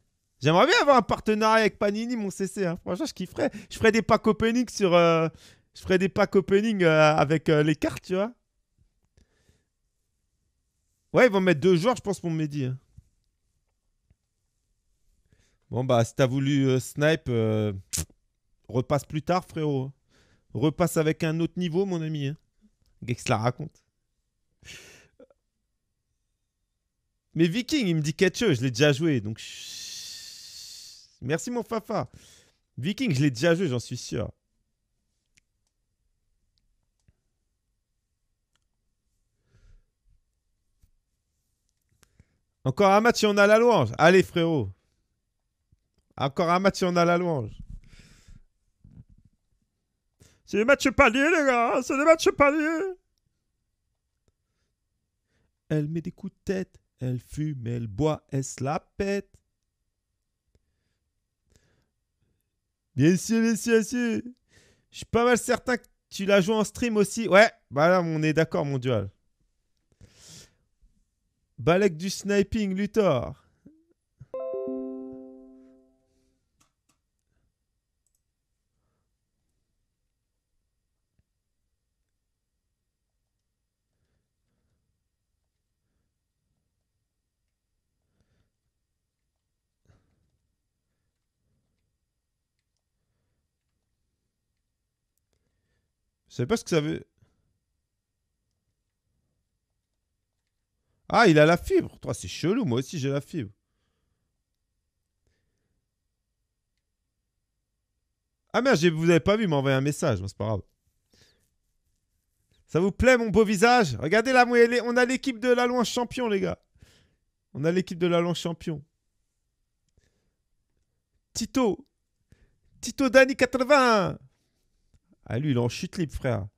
J'aimerais bien avoir un partenariat avec Panini, mon CC. Hein. Franchement, je kifferais. Je ferais des packs opening sur. Euh, je ferais des packs opening euh, avec euh, les cartes, tu vois. Ouais, ils vont mettre deux joueurs, je pense, pour me dire. Hein. Bon, bah, si t'as voulu euh, snipe, euh, repasse plus tard, frérot. Repasse avec un autre niveau, mon ami. Hein. Gex la raconte. Mais Viking, il me dit ketchup, je l'ai déjà joué, donc... Merci, mon Fafa. Viking, je l'ai déjà joué, j'en suis sûr. Encore un match et on a la louange. Allez, frérot. Encore un match et on a la louange. C'est des matchs paliers, les gars. Hein. C'est des matchs paliers. Elle met des coups de tête. Elle fume, elle boit, elle se la pète. Bien sûr, bien sûr, bien sûr. Je suis pas mal certain que tu la joues en stream aussi. Ouais, bah là, on est d'accord, mon dual. Balek du sniping, Luthor. Je sais pas ce que ça veut. Ah, il a la fibre. Toi, c'est chelou. Moi aussi, j'ai la fibre. Ah merde, vous avez pas vu m'envoyer un message. C'est pas grave. Ça vous plaît, mon beau visage Regardez là, on a l'équipe de la Loin champion, les gars. On a l'équipe de la Loin champion. Tito. Tito Dani 80. Ah, lui, il est en chute libre, frère.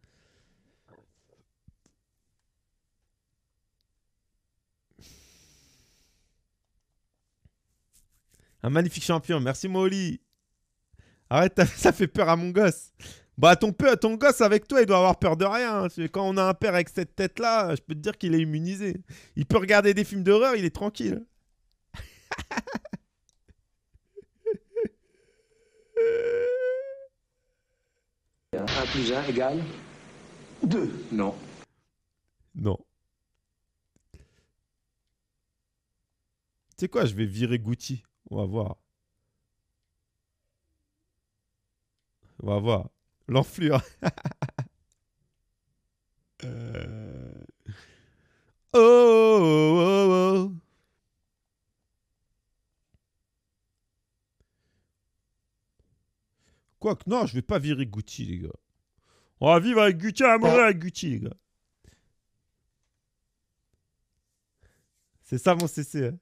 Un magnifique champion. Merci, Molly. Arrête, ça fait peur à mon gosse. Bah, ton, peu, ton gosse avec toi, il doit avoir peur de rien. Quand on a un père avec cette tête-là, je peux te dire qu'il est immunisé. Il peut regarder des films d'horreur, il est tranquille. Un plus un égale 2. Non. Non. Tu sais quoi, je vais virer Gouti. On va voir. On va voir. L'enflure. Euh. Oh, oh, oh, oh, Quoique, non, je vais pas virer Gucci, les gars. On va vivre avec Gucci, va mourir avec Gucci, les gars. C'est ça mon CC. Hein.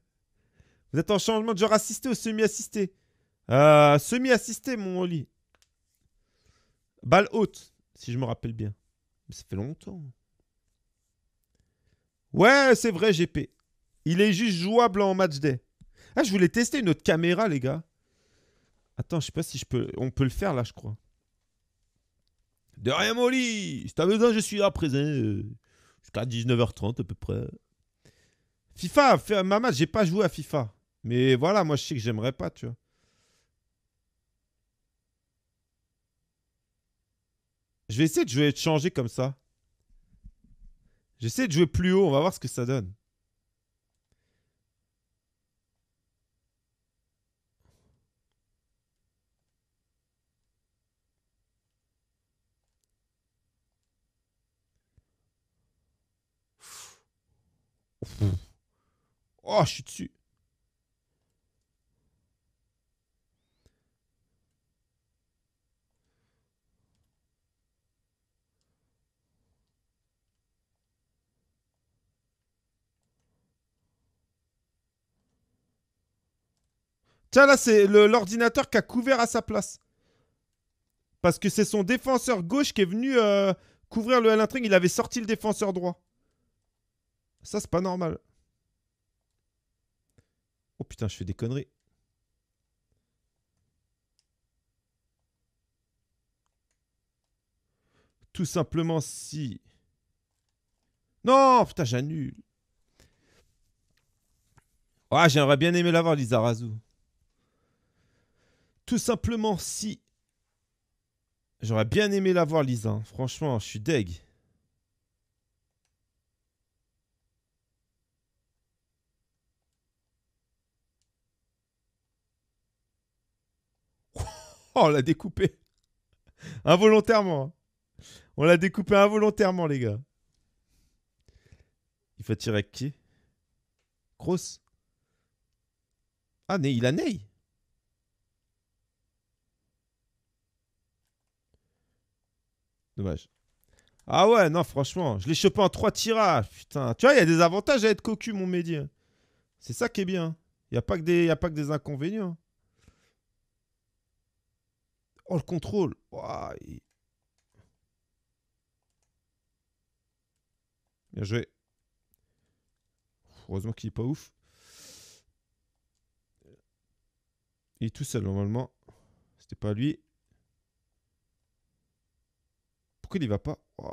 Vous êtes en changement de genre assisté ou semi-assisté euh, Semi-assisté, mon Oli. Balle haute, si je me rappelle bien. Mais ça fait longtemps. Ouais, c'est vrai, GP. Il est juste jouable en match day. Ah, je voulais tester une autre caméra, les gars. Attends, je sais pas si je peux... on peut le faire là, je crois. De rien, Oli. Si t'as besoin, je suis là présent. Euh, jusqu'à 19h30 à peu près. FIFA, ma match, j'ai pas joué à FIFA. Mais voilà, moi je sais que j'aimerais pas, tu vois. Je vais essayer de jouer de changer comme ça. J'essaie de jouer plus haut, on va voir ce que ça donne. Oh, je suis dessus. Tiens, là, c'est l'ordinateur qui a couvert à sa place. Parce que c'est son défenseur gauche qui est venu euh, couvrir le l intrigue Il avait sorti le défenseur droit. Ça, c'est pas normal. Oh putain, je fais des conneries. Tout simplement si... Non, putain, j'annule. Ouais, ah, j'aimerais bien aimé l'avoir, Lizarazu. Tout simplement si... J'aurais bien aimé la voir, Lisa. Hein. Franchement, je suis deg. Oh, on l'a découpé. Involontairement. Hein. On l'a découpé involontairement, les gars. Il faut tirer avec qui cross Ah, il a Ney. Dommage. Ah ouais, non, franchement, je l'ai chopé en trois tirages. Putain, tu vois, il y a des avantages à être cocu, mon média. Hein. C'est ça qui est bien. Il n'y a, pas que des, a pas que des inconvénients. Oh, le contrôle. Bien joué. Heureusement qu'il est pas ouf. Il est tout seul, normalement. C'était pas lui. Pourquoi il y va pas oh.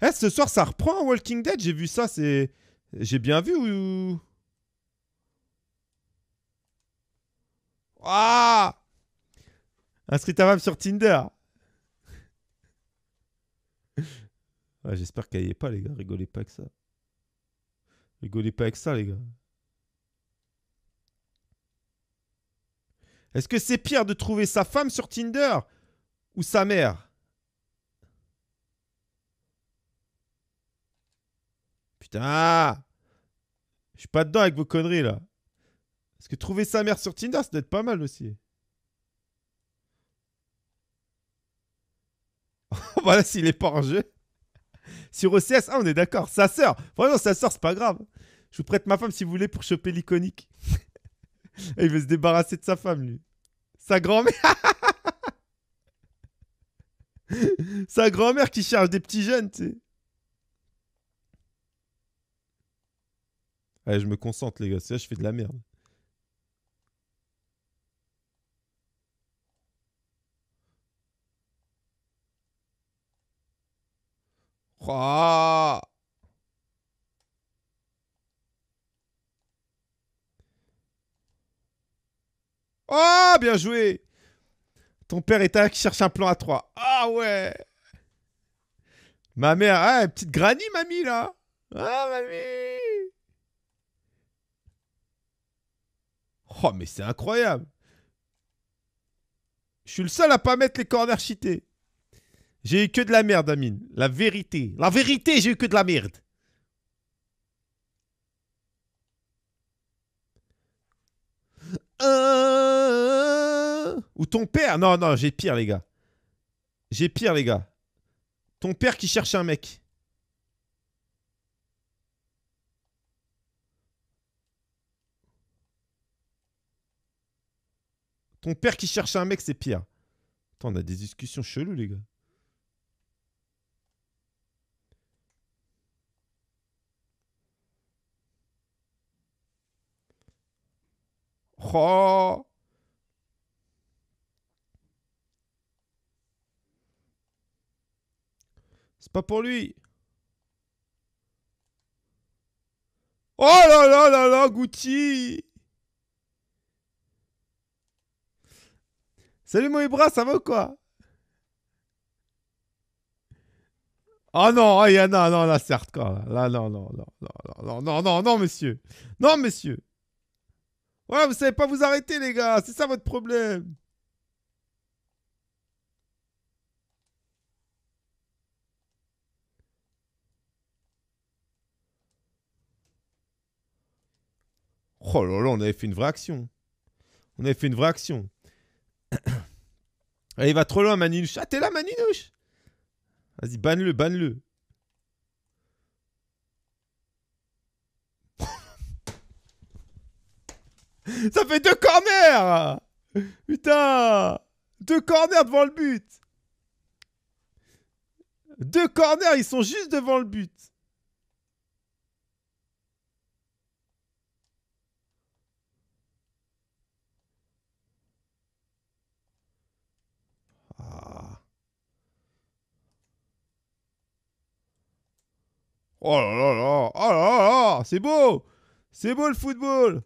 eh, ce soir, ça reprend hein, Walking Dead, j'ai vu ça, c'est... J'ai bien vu ou... Ah Inscris ta femme sur Tinder. Ah, j'espère qu'elle y est pas, les gars. Rigolez pas avec ça. Rigolez pas avec ça, les gars. Est-ce que c'est pire de trouver sa femme sur Tinder ou sa mère Putain ah! Je suis pas dedans avec vos conneries là. Est-ce que trouver sa mère sur Tinder, ça doit être pas mal aussi. voilà s'il est pas en jeu. Sur OCS, ah, on est d'accord. Sa sœur. Vraiment, sa sœur, c'est pas grave. Je vous prête ma femme si vous voulez pour choper l'iconique. il veut se débarrasser de sa femme, lui. Sa grand-mère. sa grand-mère qui charge des petits jeunes, tu sais. Allez, je me concentre, les gars. Là, je fais de la merde. Oh, bien joué Ton père est là qui cherche un plan à 3. Ah ouais Ma mère, ah, petite granny, mamie, là Ah, mamie Oh, mais c'est incroyable Je suis le seul à pas mettre les corners cheatés. J'ai eu que de la merde, Amine. La vérité. La vérité, j'ai eu que de la merde. Euh, ou ton père. Non, non, j'ai pire, les gars. J'ai pire, les gars. Ton père qui cherche un mec. Ton père qui cherche un mec, c'est pire. Attends, on a des discussions cheloues, les gars. C'est pas pour lui. Oh là là là là, Gucci Salut mon bras, ça va quoi Oh non, ah, Il y en a, non, non, là certes quoi, Là, là non, non, non, non, non, non, non, non, monsieur. Non, monsieur. Voilà, vous savez pas vous arrêter, les gars. C'est ça votre problème. Oh là là, on avait fait une vraie action. On avait fait une vraie action. Allez, il va trop loin, Maninouche, Ah, t'es là, Maninouche, Vas-y, banne-le, banne-le. Ça fait deux corners Putain Deux corners devant le but Deux corners, ils sont juste devant le but ah. Oh là là là Oh là là C'est beau C'est beau le football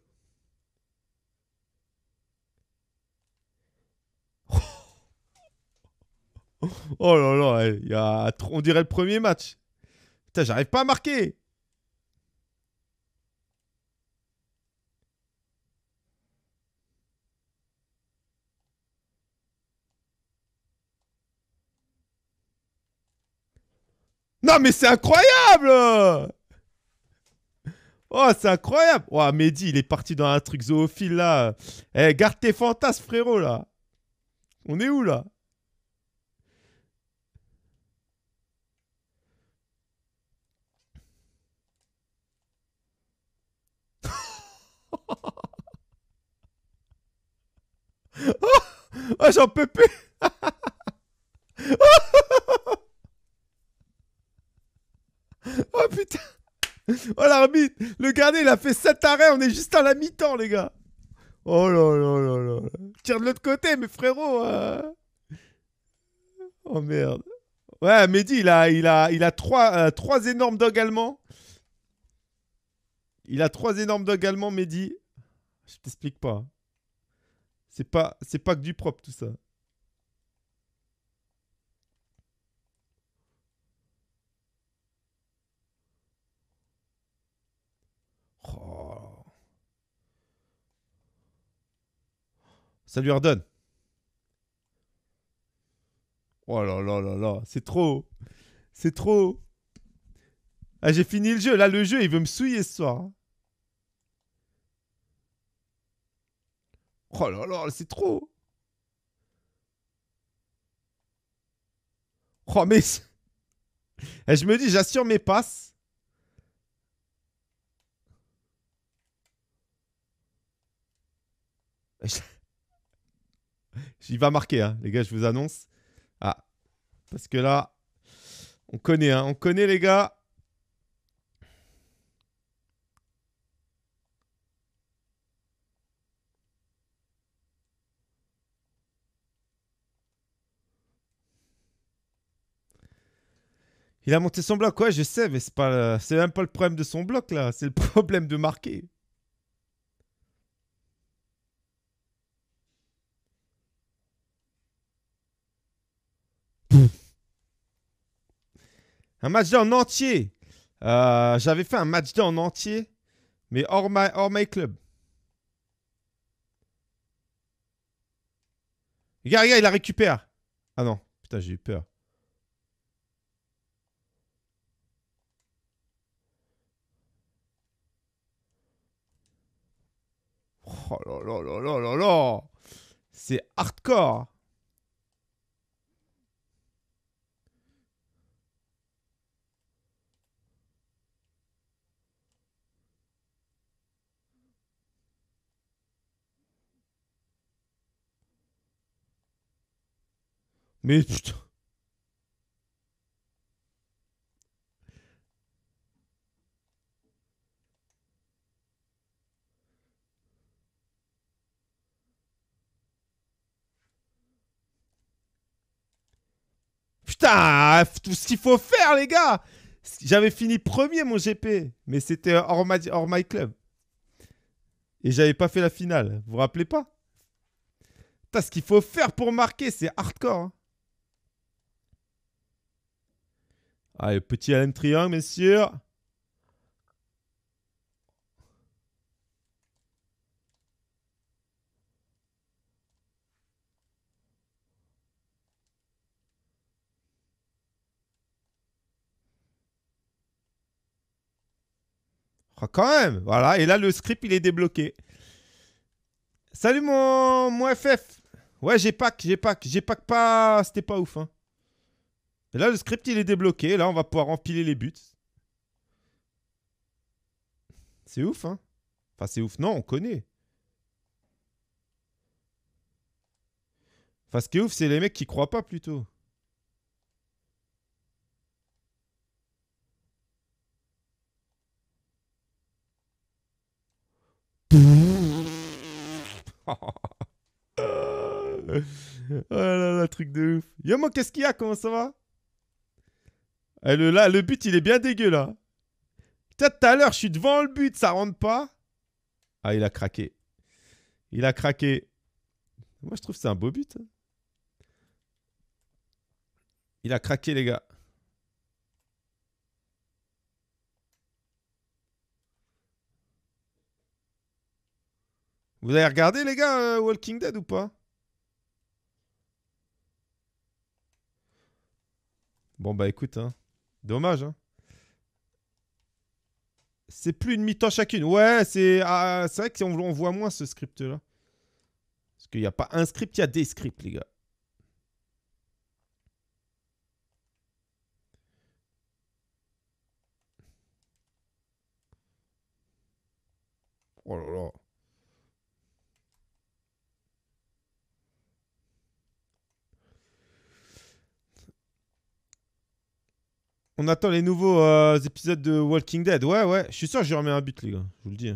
Oh là là, eh, il y a... on dirait le premier match. Putain, j'arrive pas à marquer. Non mais c'est incroyable Oh, c'est incroyable Oh, Mehdi, il est parti dans un truc zoophile, là Eh, garde tes fantasmes, frérot, là On est où, là oh, j'en peux plus. oh putain. Oh l'arbitre, le gardien il a fait 7 arrêts, on est juste à la mi-temps les gars. Oh là là là là. Tire de l'autre côté mais frérot. Hein. Oh merde. Ouais, Mehdi, il a, il a, il a trois, euh, trois énormes dogs allemands. Il a trois énormes dogs allemands, Mehdi. Je t'explique pas. Hein. C'est pas, c'est pas que du propre tout ça. Oh. Ça lui redonne. Oh là là là là, c'est trop. C'est trop. Ah, j'ai fini le jeu. Là, le jeu, il veut me souiller ce soir. Hein. Oh là là, c'est trop. Oh, mais... Eh, je me dis, j'assure mes passes. Il va marquer, hein. les gars, je vous annonce. Ah, parce que là, on connaît, hein, on connaît les gars. Il a monté son bloc, ouais, je sais, mais c'est pas, c'est même pas le problème de son bloc là, c'est le problème de marquer. Un match en entier. Euh, j'avais fait un match en entier, mais hors my, hors club. Regarde, regarde, il la récupère. Ah non, putain, j'ai eu peur. Oh là là là là là là C'est hardcore Mais putain Putain, tout ce qu'il faut faire, les gars. J'avais fini premier mon GP, mais c'était hors, my club. Et j'avais pas fait la finale. Vous vous rappelez pas T'as ce qu'il faut faire pour marquer, c'est hardcore. Hein. Allez, petit Alain Triangle, messieurs. Ah, quand même. Voilà, et là, le script, il est débloqué. Salut mon, mon FF. Ouais, j'ai pack, j'ai pack, j'ai pack pas. C'était pas ouf. Et hein. là, le script, il est débloqué. Là, on va pouvoir empiler les buts. C'est ouf, hein Enfin, c'est ouf. Non, on connaît. Enfin, ce qui est ouf, c'est les mecs qui croient pas plutôt. oh là là, truc de ouf. Yomo, qu'est-ce qu'il y a Comment ça va eh, le, là, le but, il est bien dégueu, là. Peut-être tout à l'heure, je suis devant le but, ça rentre pas. Ah, il a craqué. Il a craqué. Moi, je trouve que c'est un beau but. Hein. Il a craqué, les gars. Vous avez regardé, les gars, euh, Walking Dead ou pas Bon, bah écoute, hein. dommage. Hein. C'est plus une mi-temps chacune. Ouais, c'est ah, c'est vrai que si voit moins ce script-là. Parce qu'il n'y a pas un script, il y a des scripts, les gars. Oh là là. On attend les nouveaux euh, épisodes de Walking Dead. Ouais, ouais. Je suis sûr que j'y remets un but, les gars. Je vous le dis.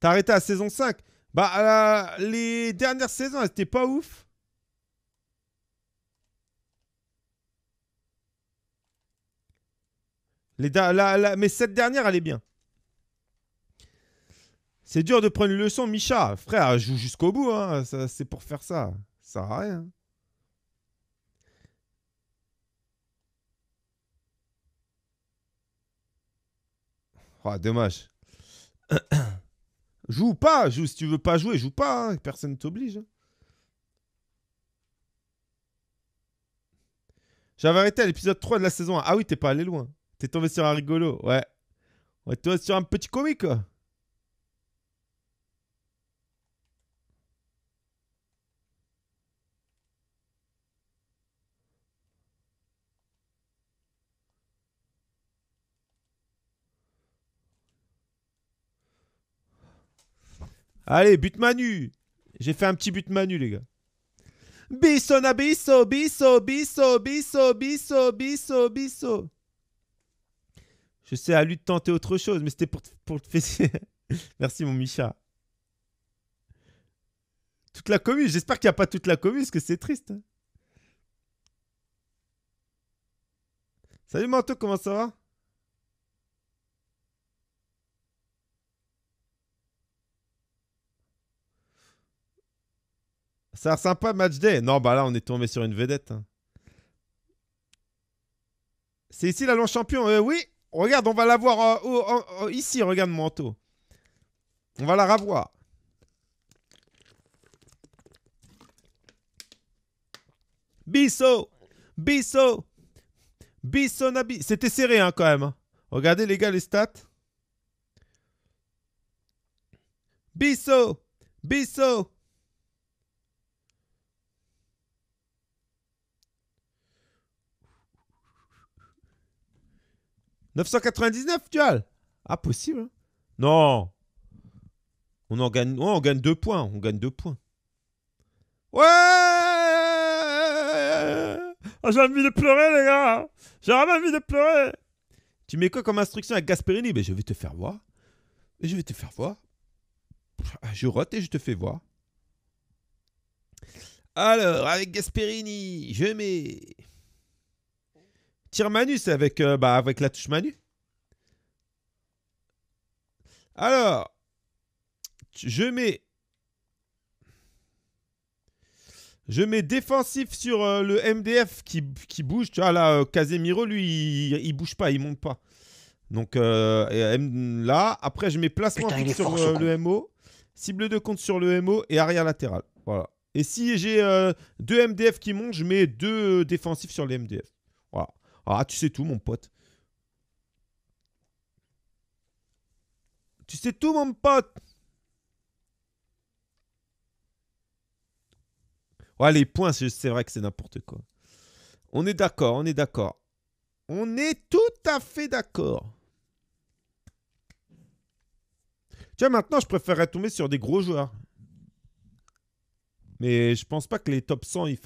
T'as arrêté à saison 5 Bah, les dernières saisons, elles pas ouf. Les mais cette dernière, elle est bien. C'est dur de prendre une leçon, Micha. Frère, joue jusqu'au bout. Hein. C'est pour faire ça. Ça sert rien. Oh, dommage. joue pas, joue si tu veux pas jouer, joue pas, hein, personne ne t'oblige. Hein. J'avais arrêté à l'épisode 3 de la saison 1. Ah oui, t'es pas allé loin. T'es tombé sur un rigolo, ouais. ouais toi tombé sur un petit comique, Allez, but Manu J'ai fait un petit but Manu, les gars. Bisso na bisso, bisso, bisso, bisso, bisso, bisso, Je sais à lui de tenter autre chose, mais c'était pour, pour te Merci mon Micha. Toute la commune, j'espère qu'il n'y a pas toute la commune, parce que c'est triste. Hein. Salut Manteau, comment ça va Ça un sympa match Non, bah là, on est tombé sur une vedette. Hein. C'est ici la longue champion. Euh, oui, regarde, on va la voir euh, ici. Regarde, manteau. On va la revoir. Bisso Bisso Nabi C'était serré hein, quand même. Hein. Regardez les gars les stats. Bisso Bisso 999, tu as Ah, possible. Hein. non. On en gagne, on gagne deux points. On gagne deux points. Ouais oh, J'ai envie de pleurer, les gars J'ai envie de pleurer Tu mets quoi comme instruction à Gasperini ben, je vais te faire voir. Je vais te faire voir. Je rote et je te fais voir. Alors, avec Gasperini, je mets... Tire manus avec, euh, bah, avec la touche Manu. Alors, je mets. Je mets défensif sur euh, le MDF qui, qui, bouge. Tu vois, là, euh, Casemiro, lui, il, ne bouge pas, il monte pas. Donc là, après, je mets placement sur le MO, cible de compte sur le MO et arrière latéral. Voilà. Et si j'ai deux MDF qui montent, je mets deux défensifs sur les MDF. Ah, tu sais tout, mon pote. Tu sais tout, mon pote. Ouais, les points, c'est vrai que c'est n'importe quoi. On est d'accord, on est d'accord. On est tout à fait d'accord. Tu vois, maintenant, je préférerais tomber sur des gros joueurs. Mais je pense pas que les top 100, il,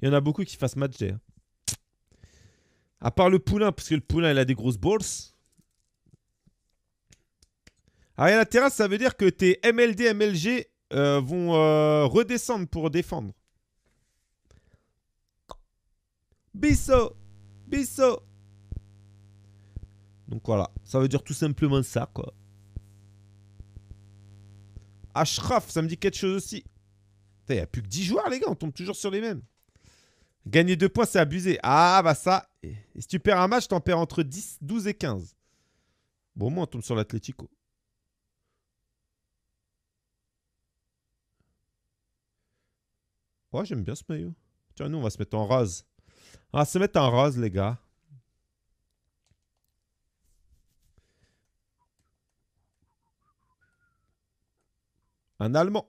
y en a beaucoup qui fassent match hein. À part le poulain, parce que le poulain, il a des grosses balls. Ah, à la terrasse, ça veut dire que tes MLD, MLG euh, vont euh, redescendre pour défendre. Bisso Bisso Donc voilà, ça veut dire tout simplement ça, quoi. Ashraf, ça me dit quelque chose aussi. Il n'y a plus que 10 joueurs, les gars, on tombe toujours sur les mêmes. Gagner deux points, c'est abusé. Ah, bah ça. Et si tu perds un match, t'en perds entre 10, 12 et 15. Bon, moins, on tombe sur l'Atletico. Ouais, j'aime bien ce maillot. Tiens, nous, on va se mettre en rose. On va se mettre en rose, les gars. Un Allemand.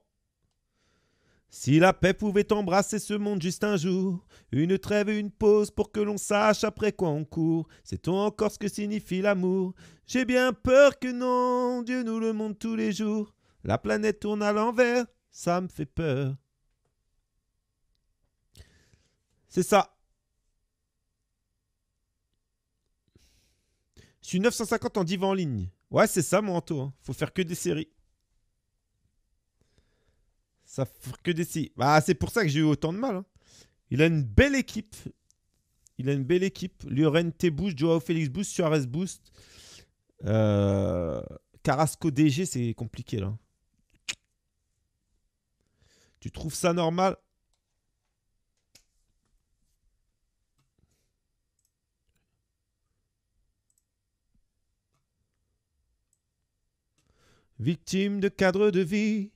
Si la paix pouvait embrasser ce monde juste un jour, une trêve et une pause pour que l'on sache après quoi on court, sait-on encore ce que signifie l'amour J'ai bien peur que non, Dieu nous le montre tous les jours. La planète tourne à l'envers, ça me fait peur. C'est ça. Je suis 950 en divan en ligne. Ouais, c'est ça mon Anto, hein. faut faire que des séries. Ça que des si. Bah, c'est pour ça que j'ai eu autant de mal. Hein. Il a une belle équipe. Il a une belle équipe. Lioren boost, Joao Félix Boost, Suarez Boost. Euh, Carrasco DG, c'est compliqué là. Tu trouves ça normal Victime de cadre de vie,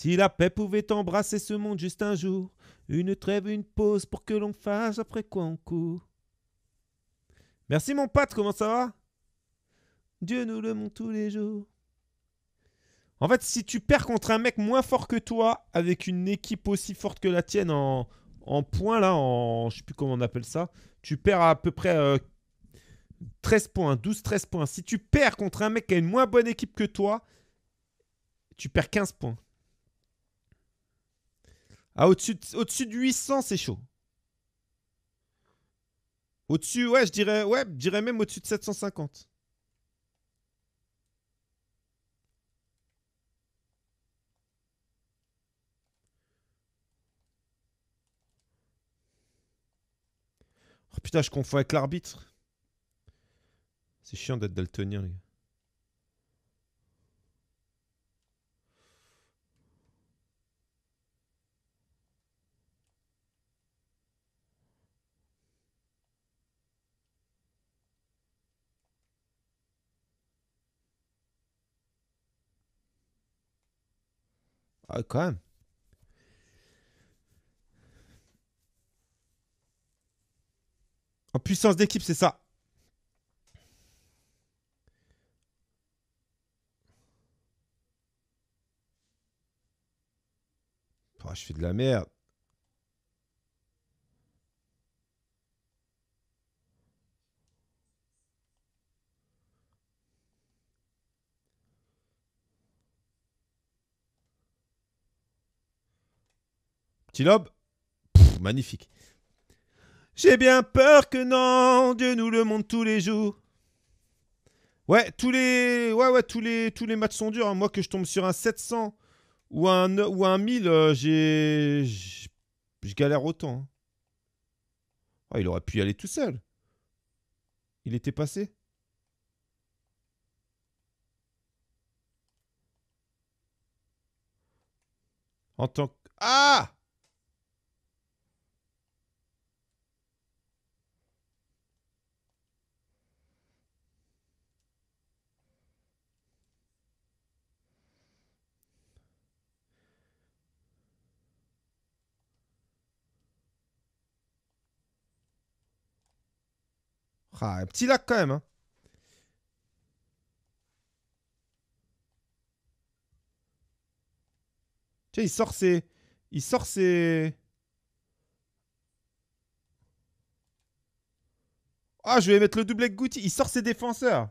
Si la paix pouvait embrasser ce monde juste un jour, une trêve, une pause pour que l'on fasse après quoi on court. Merci mon pote, comment ça va Dieu nous le montre tous les jours. En fait, si tu perds contre un mec moins fort que toi, avec une équipe aussi forte que la tienne en, en points, là, en je sais plus comment on appelle ça, tu perds à, peu près 13 euh, points, 12-13 points. Si tu perds contre un mec qui a une moins bonne équipe que toi, tu perds 15 points. Ah, au-dessus de, de 800, c'est chaud. Au-dessus, ouais, je dirais, ouais, je dirais même au-dessus de 750. Oh putain, je confonds avec l'arbitre. C'est chiant d'être daltonien, les gars. Ah, quand En puissance d'équipe, c'est ça. Ah, je fais de la merde. magnifique. J'ai bien peur que non, Dieu nous le montre tous les jours. Ouais, tous les, ouais, ouais, tous les, tous les matchs sont durs. Hein. Moi, que je tombe sur un 700 ou un, ou un 1000, euh, j'ai, je galère autant. Hein. Ah, il aurait pu y aller tout seul. Il était passé. En tant que... Ah Ah, un petit lac quand même. Hein. il sort ses... Il sort ses... Ah, je vais mettre le double avec Guti. Il sort ses défenseurs.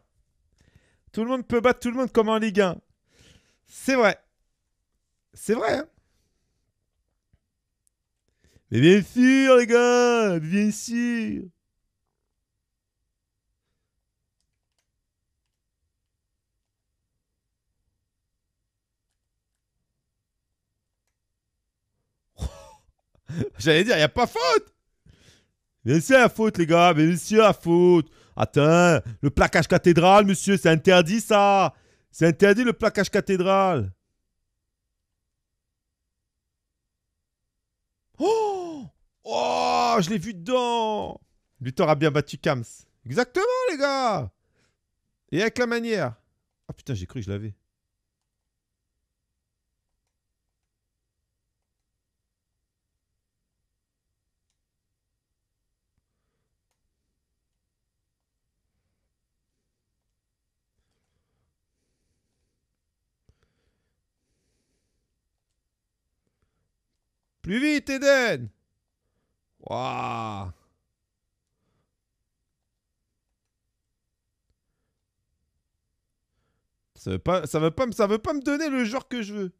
Tout le monde peut battre tout le monde comme en Ligue 1. C'est vrai. C'est vrai. Hein. Mais bien sûr, les gars. Bien sûr. J'allais dire, il a pas faute. Mais c'est la faute, les gars. Mais c'est la faute. Attends, le placage cathédrale, monsieur, c'est interdit, ça. C'est interdit, le placage cathédrale. Oh Oh, je l'ai vu dedans. Luthor a bien battu Kams. Exactement, les gars. Et avec la manière. Ah putain, j'ai cru que je l'avais. Plus vite, Eden Waouh Ça veut pas, ça veut pas, ça veut pas me donner le genre que je veux.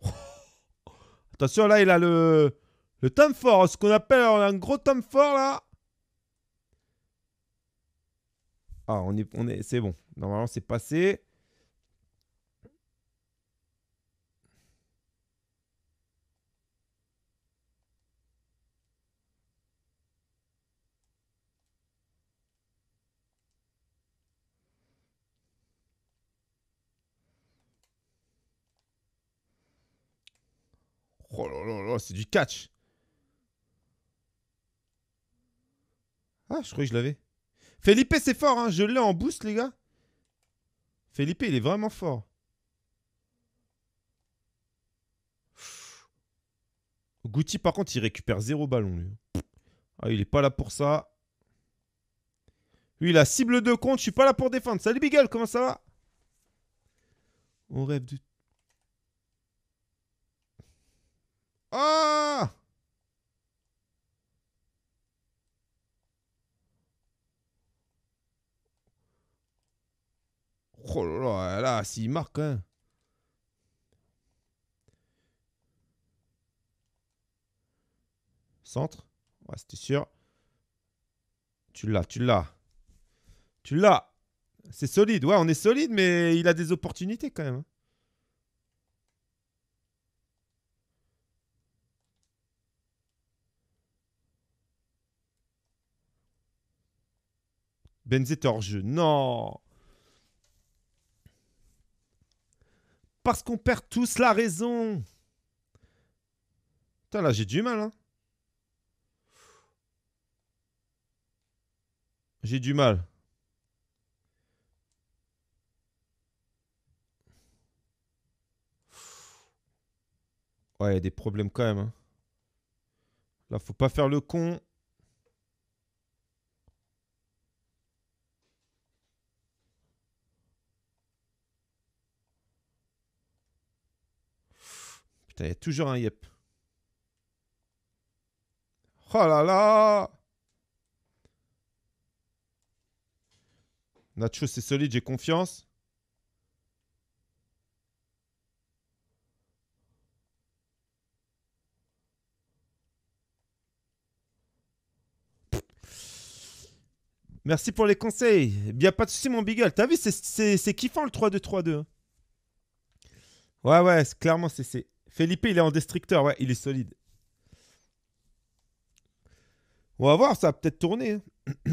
Attention, là, il a le, le temps fort, ce qu'on appelle un gros temps fort, là. Ah, on est, on est, c'est bon. Normalement, c'est passé. Oh, c'est du catch. Ah, je croyais que je l'avais. Felipe, c'est fort, hein. Je l'ai en boost, les gars. Felipe, il est vraiment fort. Goutti par contre, il récupère zéro ballon, Ah, il est pas là pour ça. Lui, a cible de compte. Je suis pas là pour défendre. Salut, Bigel, comment ça va On rêve du Ah Oh là là, s'il marque, hein. Centre. Ouais, c'était sûr. Tu l'as, tu l'as. Tu l'as. C'est solide. Ouais, on est solide, mais il a des opportunités quand même. Hein. Benzé hors jeu. Non Parce qu'on perd tous la raison. Putain, là, j'ai du mal. Hein. J'ai du mal. Ouais, il y a des problèmes quand même. Hein. Là, faut pas faire le con. Il y a toujours un yep. Oh là là Nacho, c'est solide, j'ai confiance. Merci pour les conseils. Bien, pas de soucis, mon Tu T'as vu, c'est kiffant le 3-2-3-2. Hein. Ouais, ouais, clairement, c'est Felipe, il est en destructeur, ouais, il est solide. On va voir, ça va peut-être tourner. Hein.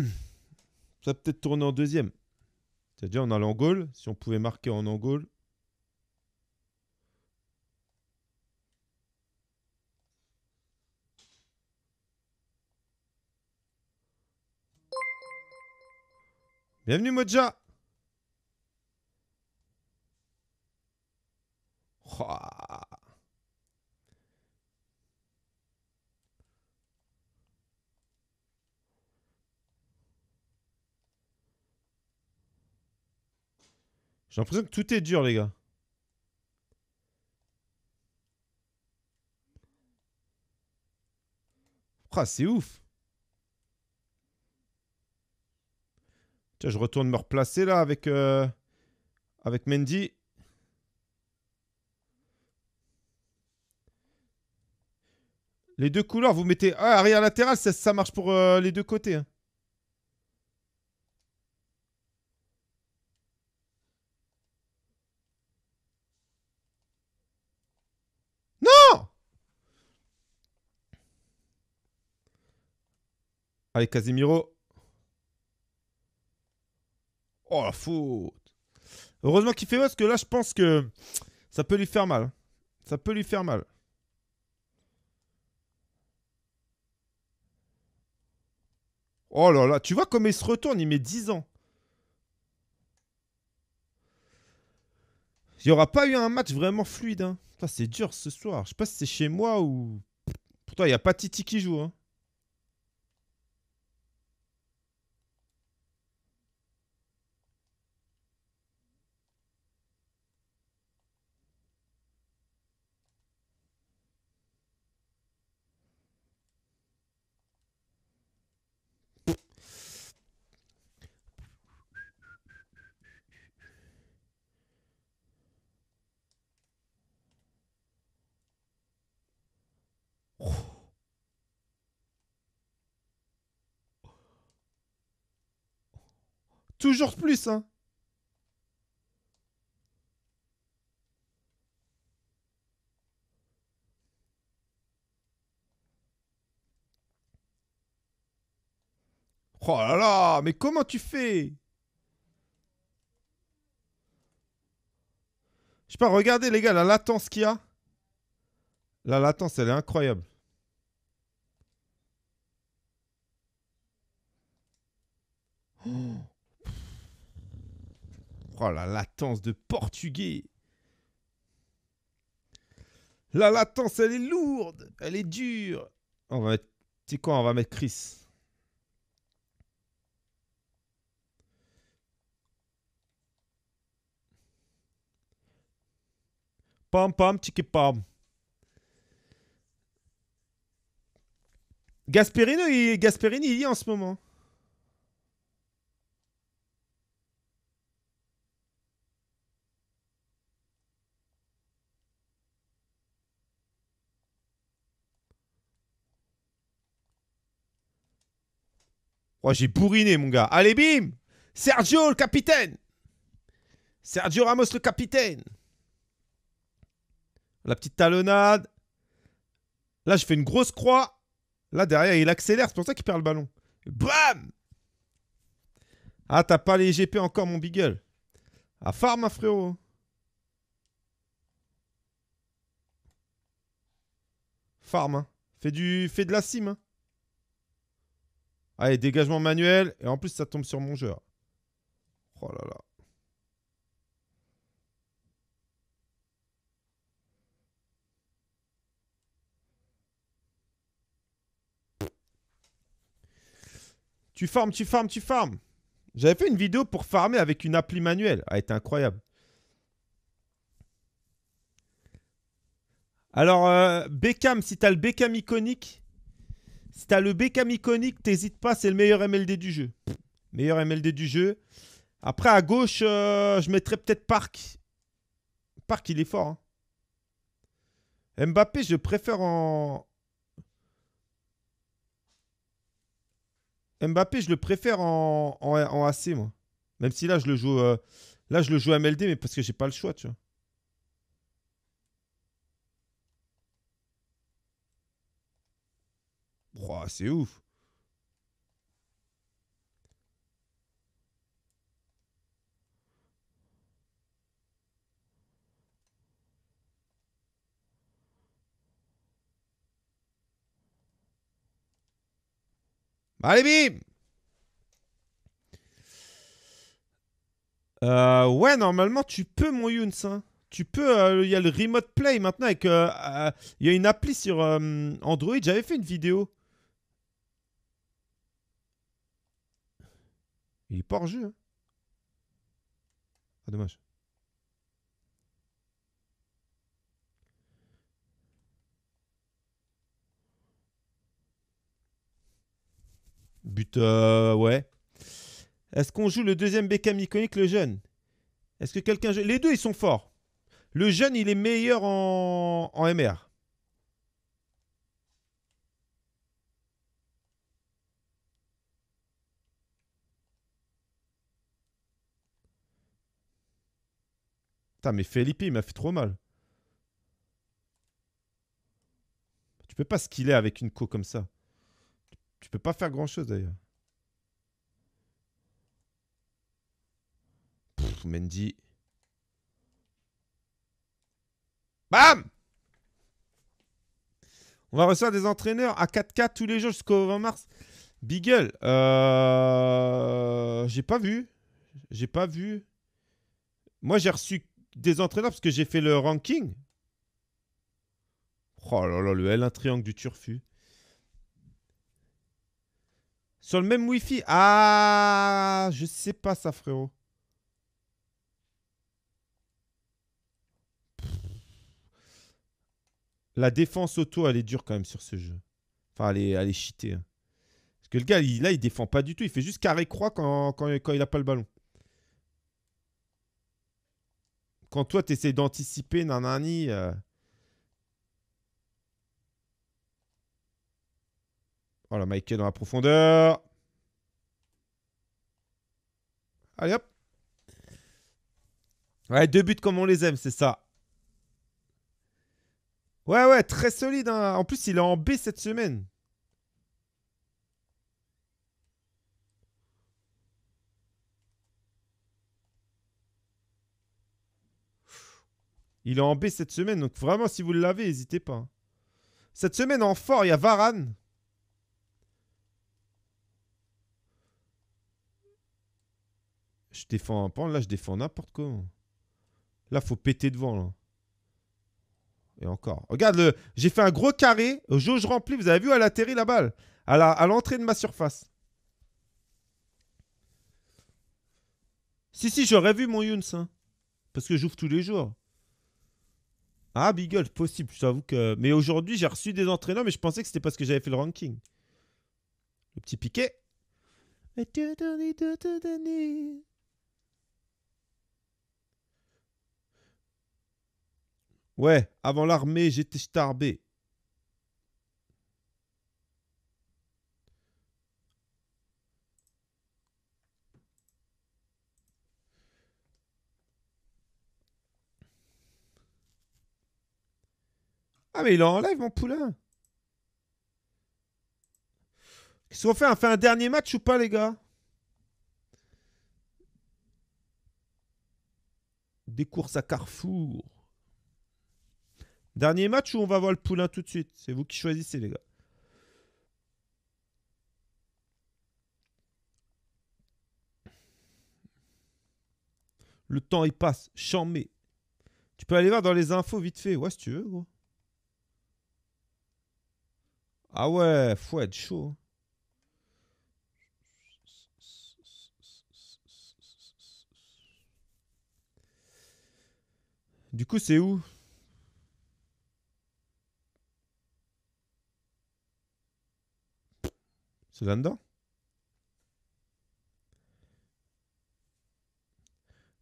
ça va peut-être tourner en deuxième. C'est-à-dire, on a l'Angole. Si on pouvait marquer en angle. Bienvenue, Moja. J'ai l'impression que tout est dur, les gars. Ah, c'est ouf. je retourne me replacer là avec, euh, avec Mendy. Les deux couleurs, vous mettez... Ah, arrière latéral, ça, marche pour euh, les deux côtés. Hein. Allez, Casemiro. Oh la faute Heureusement qu'il fait parce que là je pense que ça peut lui faire mal. Ça peut lui faire mal. Oh là là, tu vois comme il se retourne, il met 10 ans. Il n'y aura pas eu un match vraiment fluide. Hein. C'est dur ce soir. Je sais pas si c'est chez moi ou... Pourtant, il n'y a pas Titi qui joue. Hein. toujours plus, hein. Oh là là, mais comment tu fais Je sais pas, regardez les gars, la latence qu'il y a. La latence, elle est incroyable. Oh. Oh la latence de portugais La latence, elle est lourde Elle est dure On va mettre... quoi On va mettre Chris. Pam pam, tiki pam. Gasperino, il... Gasperini, il y est en ce moment. j'ai bourriné, mon gars. Allez, bim Sergio, le capitaine Sergio Ramos, le capitaine La petite talonnade. Là, je fais une grosse croix. Là, derrière, il accélère. C'est pour ça qu'il perd le ballon. Bam Ah, t'as pas les GP encore, mon Beagle. À farm, frérot. Farm, hein. Fais, du... Fais de la sim, hein. Allez, dégagement manuel. Et en plus, ça tombe sur mon jeu. Oh là là. Tu farmes, tu farmes, tu farmes. J'avais fait une vidéo pour farmer avec une appli manuelle. Ah, elle était incroyable. Alors, euh, Beckham, si t'as le Beckham iconique, si t'as le Beckham iconique, t'hésites pas, c'est le meilleur MLD du jeu. Meilleur MLD du jeu. Après, à gauche, euh, je mettrais peut-être Park. Park, il est fort. Hein. Mbappé, je préfère en. Mbappé, je le préfère en, en, AC, moi. Même si là, je le joue, euh, là, je le joue MLD, mais parce que j'ai pas le choix, tu vois. c'est ouf. Allez, bim euh, Ouais, normalement, tu peux, mon Younes. Hein. Tu peux. Euh, il y a le Remote Play maintenant. avec. Euh, il y a une appli sur Android. J'avais fait une vidéo. Il est pas hors jeu. Ah, dommage. But, euh, ouais. Est-ce qu'on joue le deuxième Beckham iconique, le jeune Est-ce que quelqu'un Les deux, ils sont forts. Le jeune, il est meilleur en, en MR. mais Felipe, il m'a fait trop mal. Tu peux pas skiller avec une co comme ça. Tu peux pas faire grand chose d'ailleurs. Mendy. Bam On va recevoir des entraîneurs à 4K tous les jours jusqu'au 20 mars. Bigel. Euh, j'ai pas vu. J'ai pas vu. Moi, j'ai reçu des entraîneurs, parce que j'ai fait le ranking. Oh là là, le L1 triangle du Turfu. Sur le même Wi-Fi. Ah, je sais pas ça, frérot. La défense auto, elle est dure quand même sur ce jeu. Enfin, elle est, elle cheatée. Hein. Parce que le gars, là, il défend pas du tout. Il fait juste carré-croix quand, quand, quand il a pas le ballon. quand toi, tu essaies d'anticiper, nanani. voilà euh. Oh là, est dans la profondeur. Allez hop. Ouais, deux buts comme on les aime, c'est ça. Ouais, ouais, très solide. Hein. En plus, il est en B cette semaine. Il est en B cette semaine, donc vraiment, si vous l'avez, n'hésitez pas. Hein. Cette semaine, en fort, il y a Varane. Je défends un pan, là, je défends n'importe quoi. Hein. Là, faut péter devant, là. Et encore. Regarde, j'ai fait un gros carré, jauge remplie, vous avez vu, elle atterrit la balle. À l'entrée de ma surface. Si, si, j'aurais vu mon Younes. Hein, parce que j'ouvre tous les jours. Ah, Beagle, possible, je t'avoue que... Mais aujourd'hui, j'ai reçu des entraîneurs, mais je pensais que c'était parce que j'avais fait le ranking. Le petit piquet. Ouais, avant l'armée, j'étais starbé. Ah, mais il est en mon poulain. Qu'est-ce qu'on fait On fait un dernier match ou pas, les gars Des courses à Carrefour. Dernier match ou on va voir le poulain tout de suite C'est vous qui choisissez, les gars. Le temps, il passe. mais. Tu peux aller voir dans les infos vite fait. Ouais, si tu veux, gros. Ah ouais, faut être chaud. Hein. Du coup, c'est où C'est là-dedans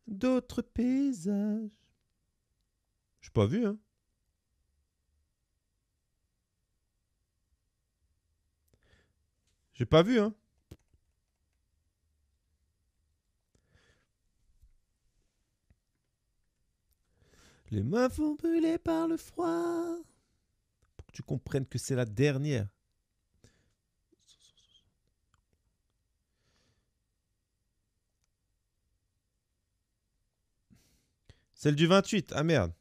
D'autres paysages. J'ai pas vu, hein. pas vu, hein. Les mains vont brûler par le froid. Pour que tu comprennes que c'est la dernière. Celle du 28. Ah merde.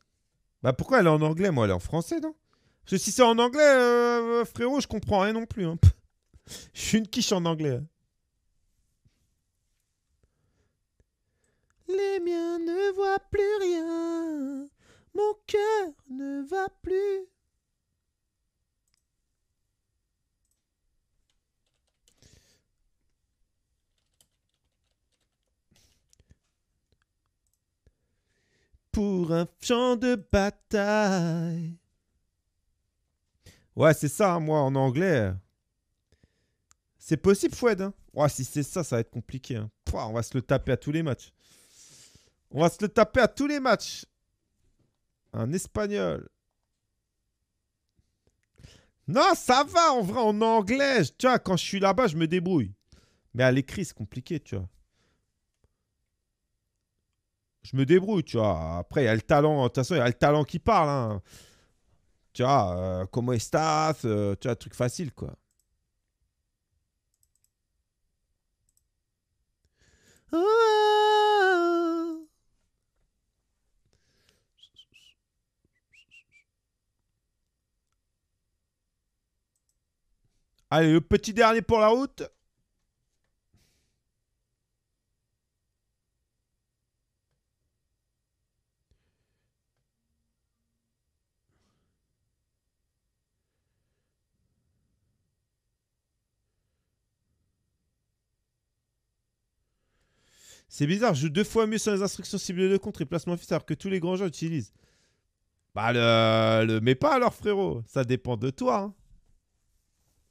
Bah pourquoi elle est en anglais Moi, elle est en français, non Parce que si c'est en anglais, euh, frérot, je comprends rien non plus. Hein. Je suis une quiche en anglais. Hein. Les miens ne voient plus rien. Mon cœur ne va plus. Pour un champ de bataille. Ouais, c'est ça, moi, en anglais. C'est possible, Foued. Hein si c'est ça, ça va être compliqué. Hein. on va se le taper à tous les matchs. On va se le taper à tous les matchs. Un espagnol. Non, ça va, en vrai, en anglais. Tu vois, quand je suis là-bas, je me débrouille. Mais à l'écrit, c'est compliqué, tu vois. Je me débrouille, tu vois. Après, il y a le talent. De toute façon, il y a le talent qui parle. Hein. Tu vois, euh, comment est-ce euh, Tu vois, truc facile, quoi. Allez, le petit dernier pour la route. C'est bizarre, je joue deux fois mieux sur les instructions ciblées de contre et placement fixe alors que tous les grands gens utilisent. Bah le, le mets pas alors frérot, ça dépend de toi. Hein.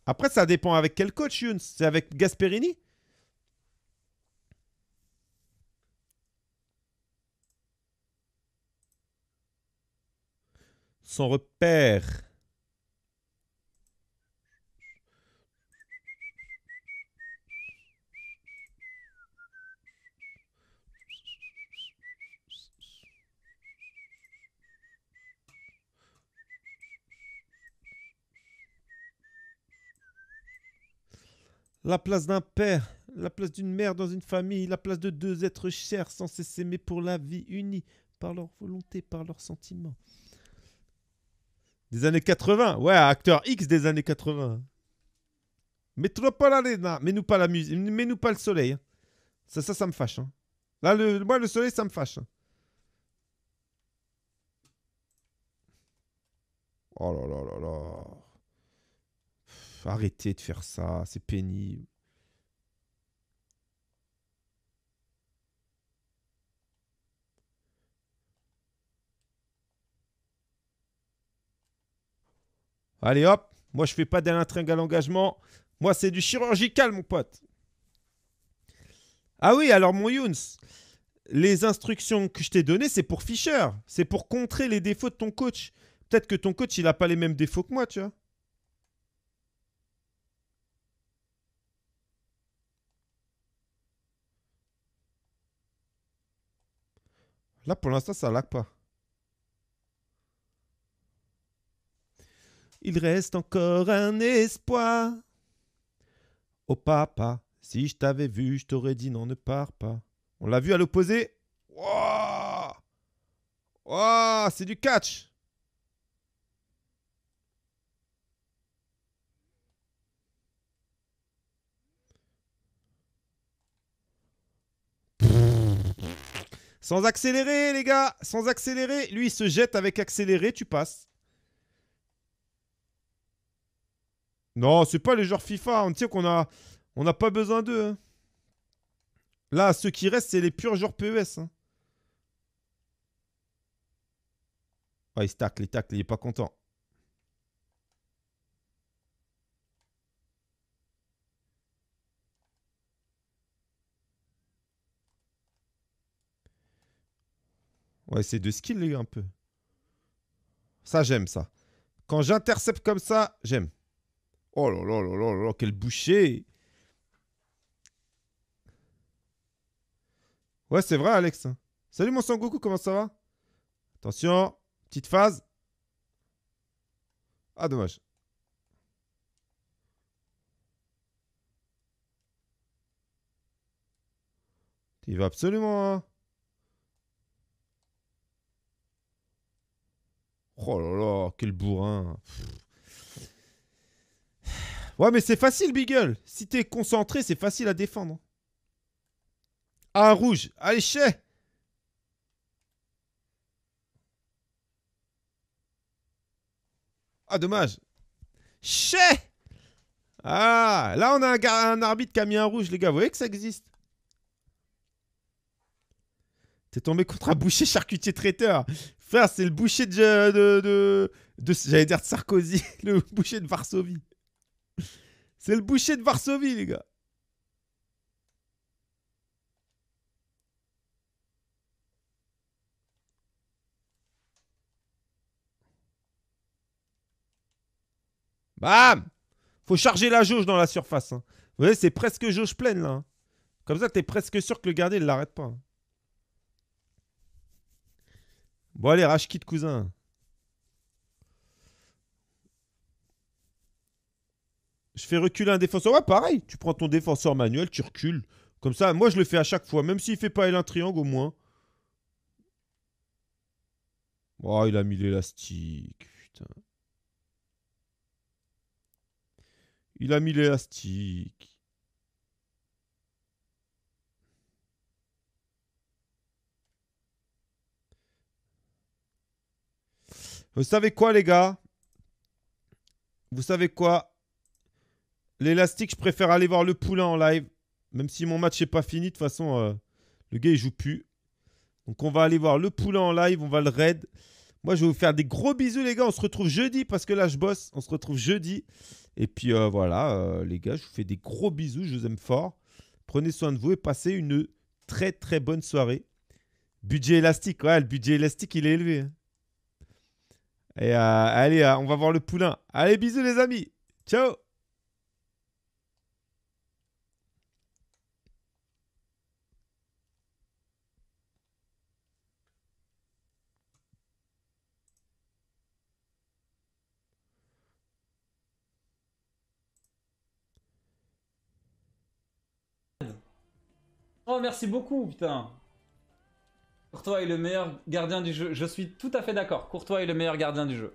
Après ça dépend avec quel coach Younes, c'est avec Gasperini Son repère. La place d'un père, la place d'une mère dans une famille, la place de deux êtres chers censés s'aimer pour la vie, unie, par leur volonté, par leurs sentiments. Des années 80, ouais, acteur X des années 80. la Arena, mais nous pas la musique, mais nous pas le soleil. Hein. Ça, ça, ça me fâche. Hein. Là, moi, le soleil, ça me fâche. Hein. Oh là là là là arrêtez de faire ça, c'est pénible. Allez hop, moi je fais pas d'intringue à l'engagement. Moi c'est du chirurgical mon pote. Ah oui, alors mon Younes, les instructions que je t'ai données, c'est pour Fischer. C'est pour contrer les défauts de ton coach. Peut-être que ton coach, il n'a pas les mêmes défauts que moi, tu vois. Là, pour l'instant, ça lag pas. Il reste encore un espoir. Oh papa, si je t'avais vu, je t'aurais dit non, ne pars pas. On l'a vu à l'opposé. Waouh C'est du catch Sans accélérer, les gars Sans accélérer Lui, il se jette avec accéléré, tu passes. Non, c'est pas les joueurs FIFA. On tient qu'on a, on n'a pas besoin d'eux. Hein. Là, ceux qui restent, c'est les purs joueurs PES. Hein. Ah, il se il tacle, il est pas content. Ouais, c'est de skill un peu. Ça, j'aime ça. Quand j'intercepte comme ça, j'aime. Oh là là là là là, quel boucher Ouais, c'est vrai, Alex. Hein. Salut mon Sangoku, comment ça va Attention, petite phase. Ah, dommage. Il va absolument. Hein. Oh là là, quel bourrin. Ouais, mais c'est facile, Beagle. Si t'es concentré, c'est facile à défendre. Ah, rouge. Allez, chais. Ah, dommage. Chais. Ah, là, on a un, un, arbitre qui a mis un rouge, les gars. Vous voyez que ça existe T'es tombé contre un boucher charcutier traiteur. Frère, c'est le boucher de. de, de, J'allais dire de Sarkozy, le boucher de Varsovie. C'est le boucher de Varsovie, les gars. Bam Faut charger la jauge dans la surface. Hein. Vous voyez, c'est presque jauge pleine, là. Hein. Comme ça, t'es presque sûr que le gardien ne l'arrête pas. Hein. Bon, allez, de cousin. Je fais reculer un défenseur. Ouais, pareil. Tu prends ton défenseur manuel, tu recules. Comme ça, moi, je le fais à chaque fois. Même s'il fait pas L1 triangle, au moins. Oh, il a mis l'élastique. Putain. Il a mis l'élastique. Vous savez quoi, les gars Vous savez quoi L'élastique, je préfère aller voir le poulain en live. Même si mon match n'est pas fini, de toute façon, euh, le gars, il joue plus. Donc, on va aller voir le poulain en live. On va le raid. Moi, je vais vous faire des gros bisous, les gars. On se retrouve jeudi parce que là, je bosse. On se retrouve jeudi. Et puis, euh, voilà, euh, les gars, je vous fais des gros bisous. Je vous aime fort. Prenez soin de vous et passez une très, très bonne soirée. Budget élastique. Ouais, le budget élastique, il est élevé. Hein. Et euh, allez, euh, on va voir le poulain. Allez, bisous les amis. Ciao Oh, merci beaucoup, putain. Courtois est le meilleur gardien du jeu. Je suis tout à fait d'accord. Courtois est le meilleur gardien du jeu.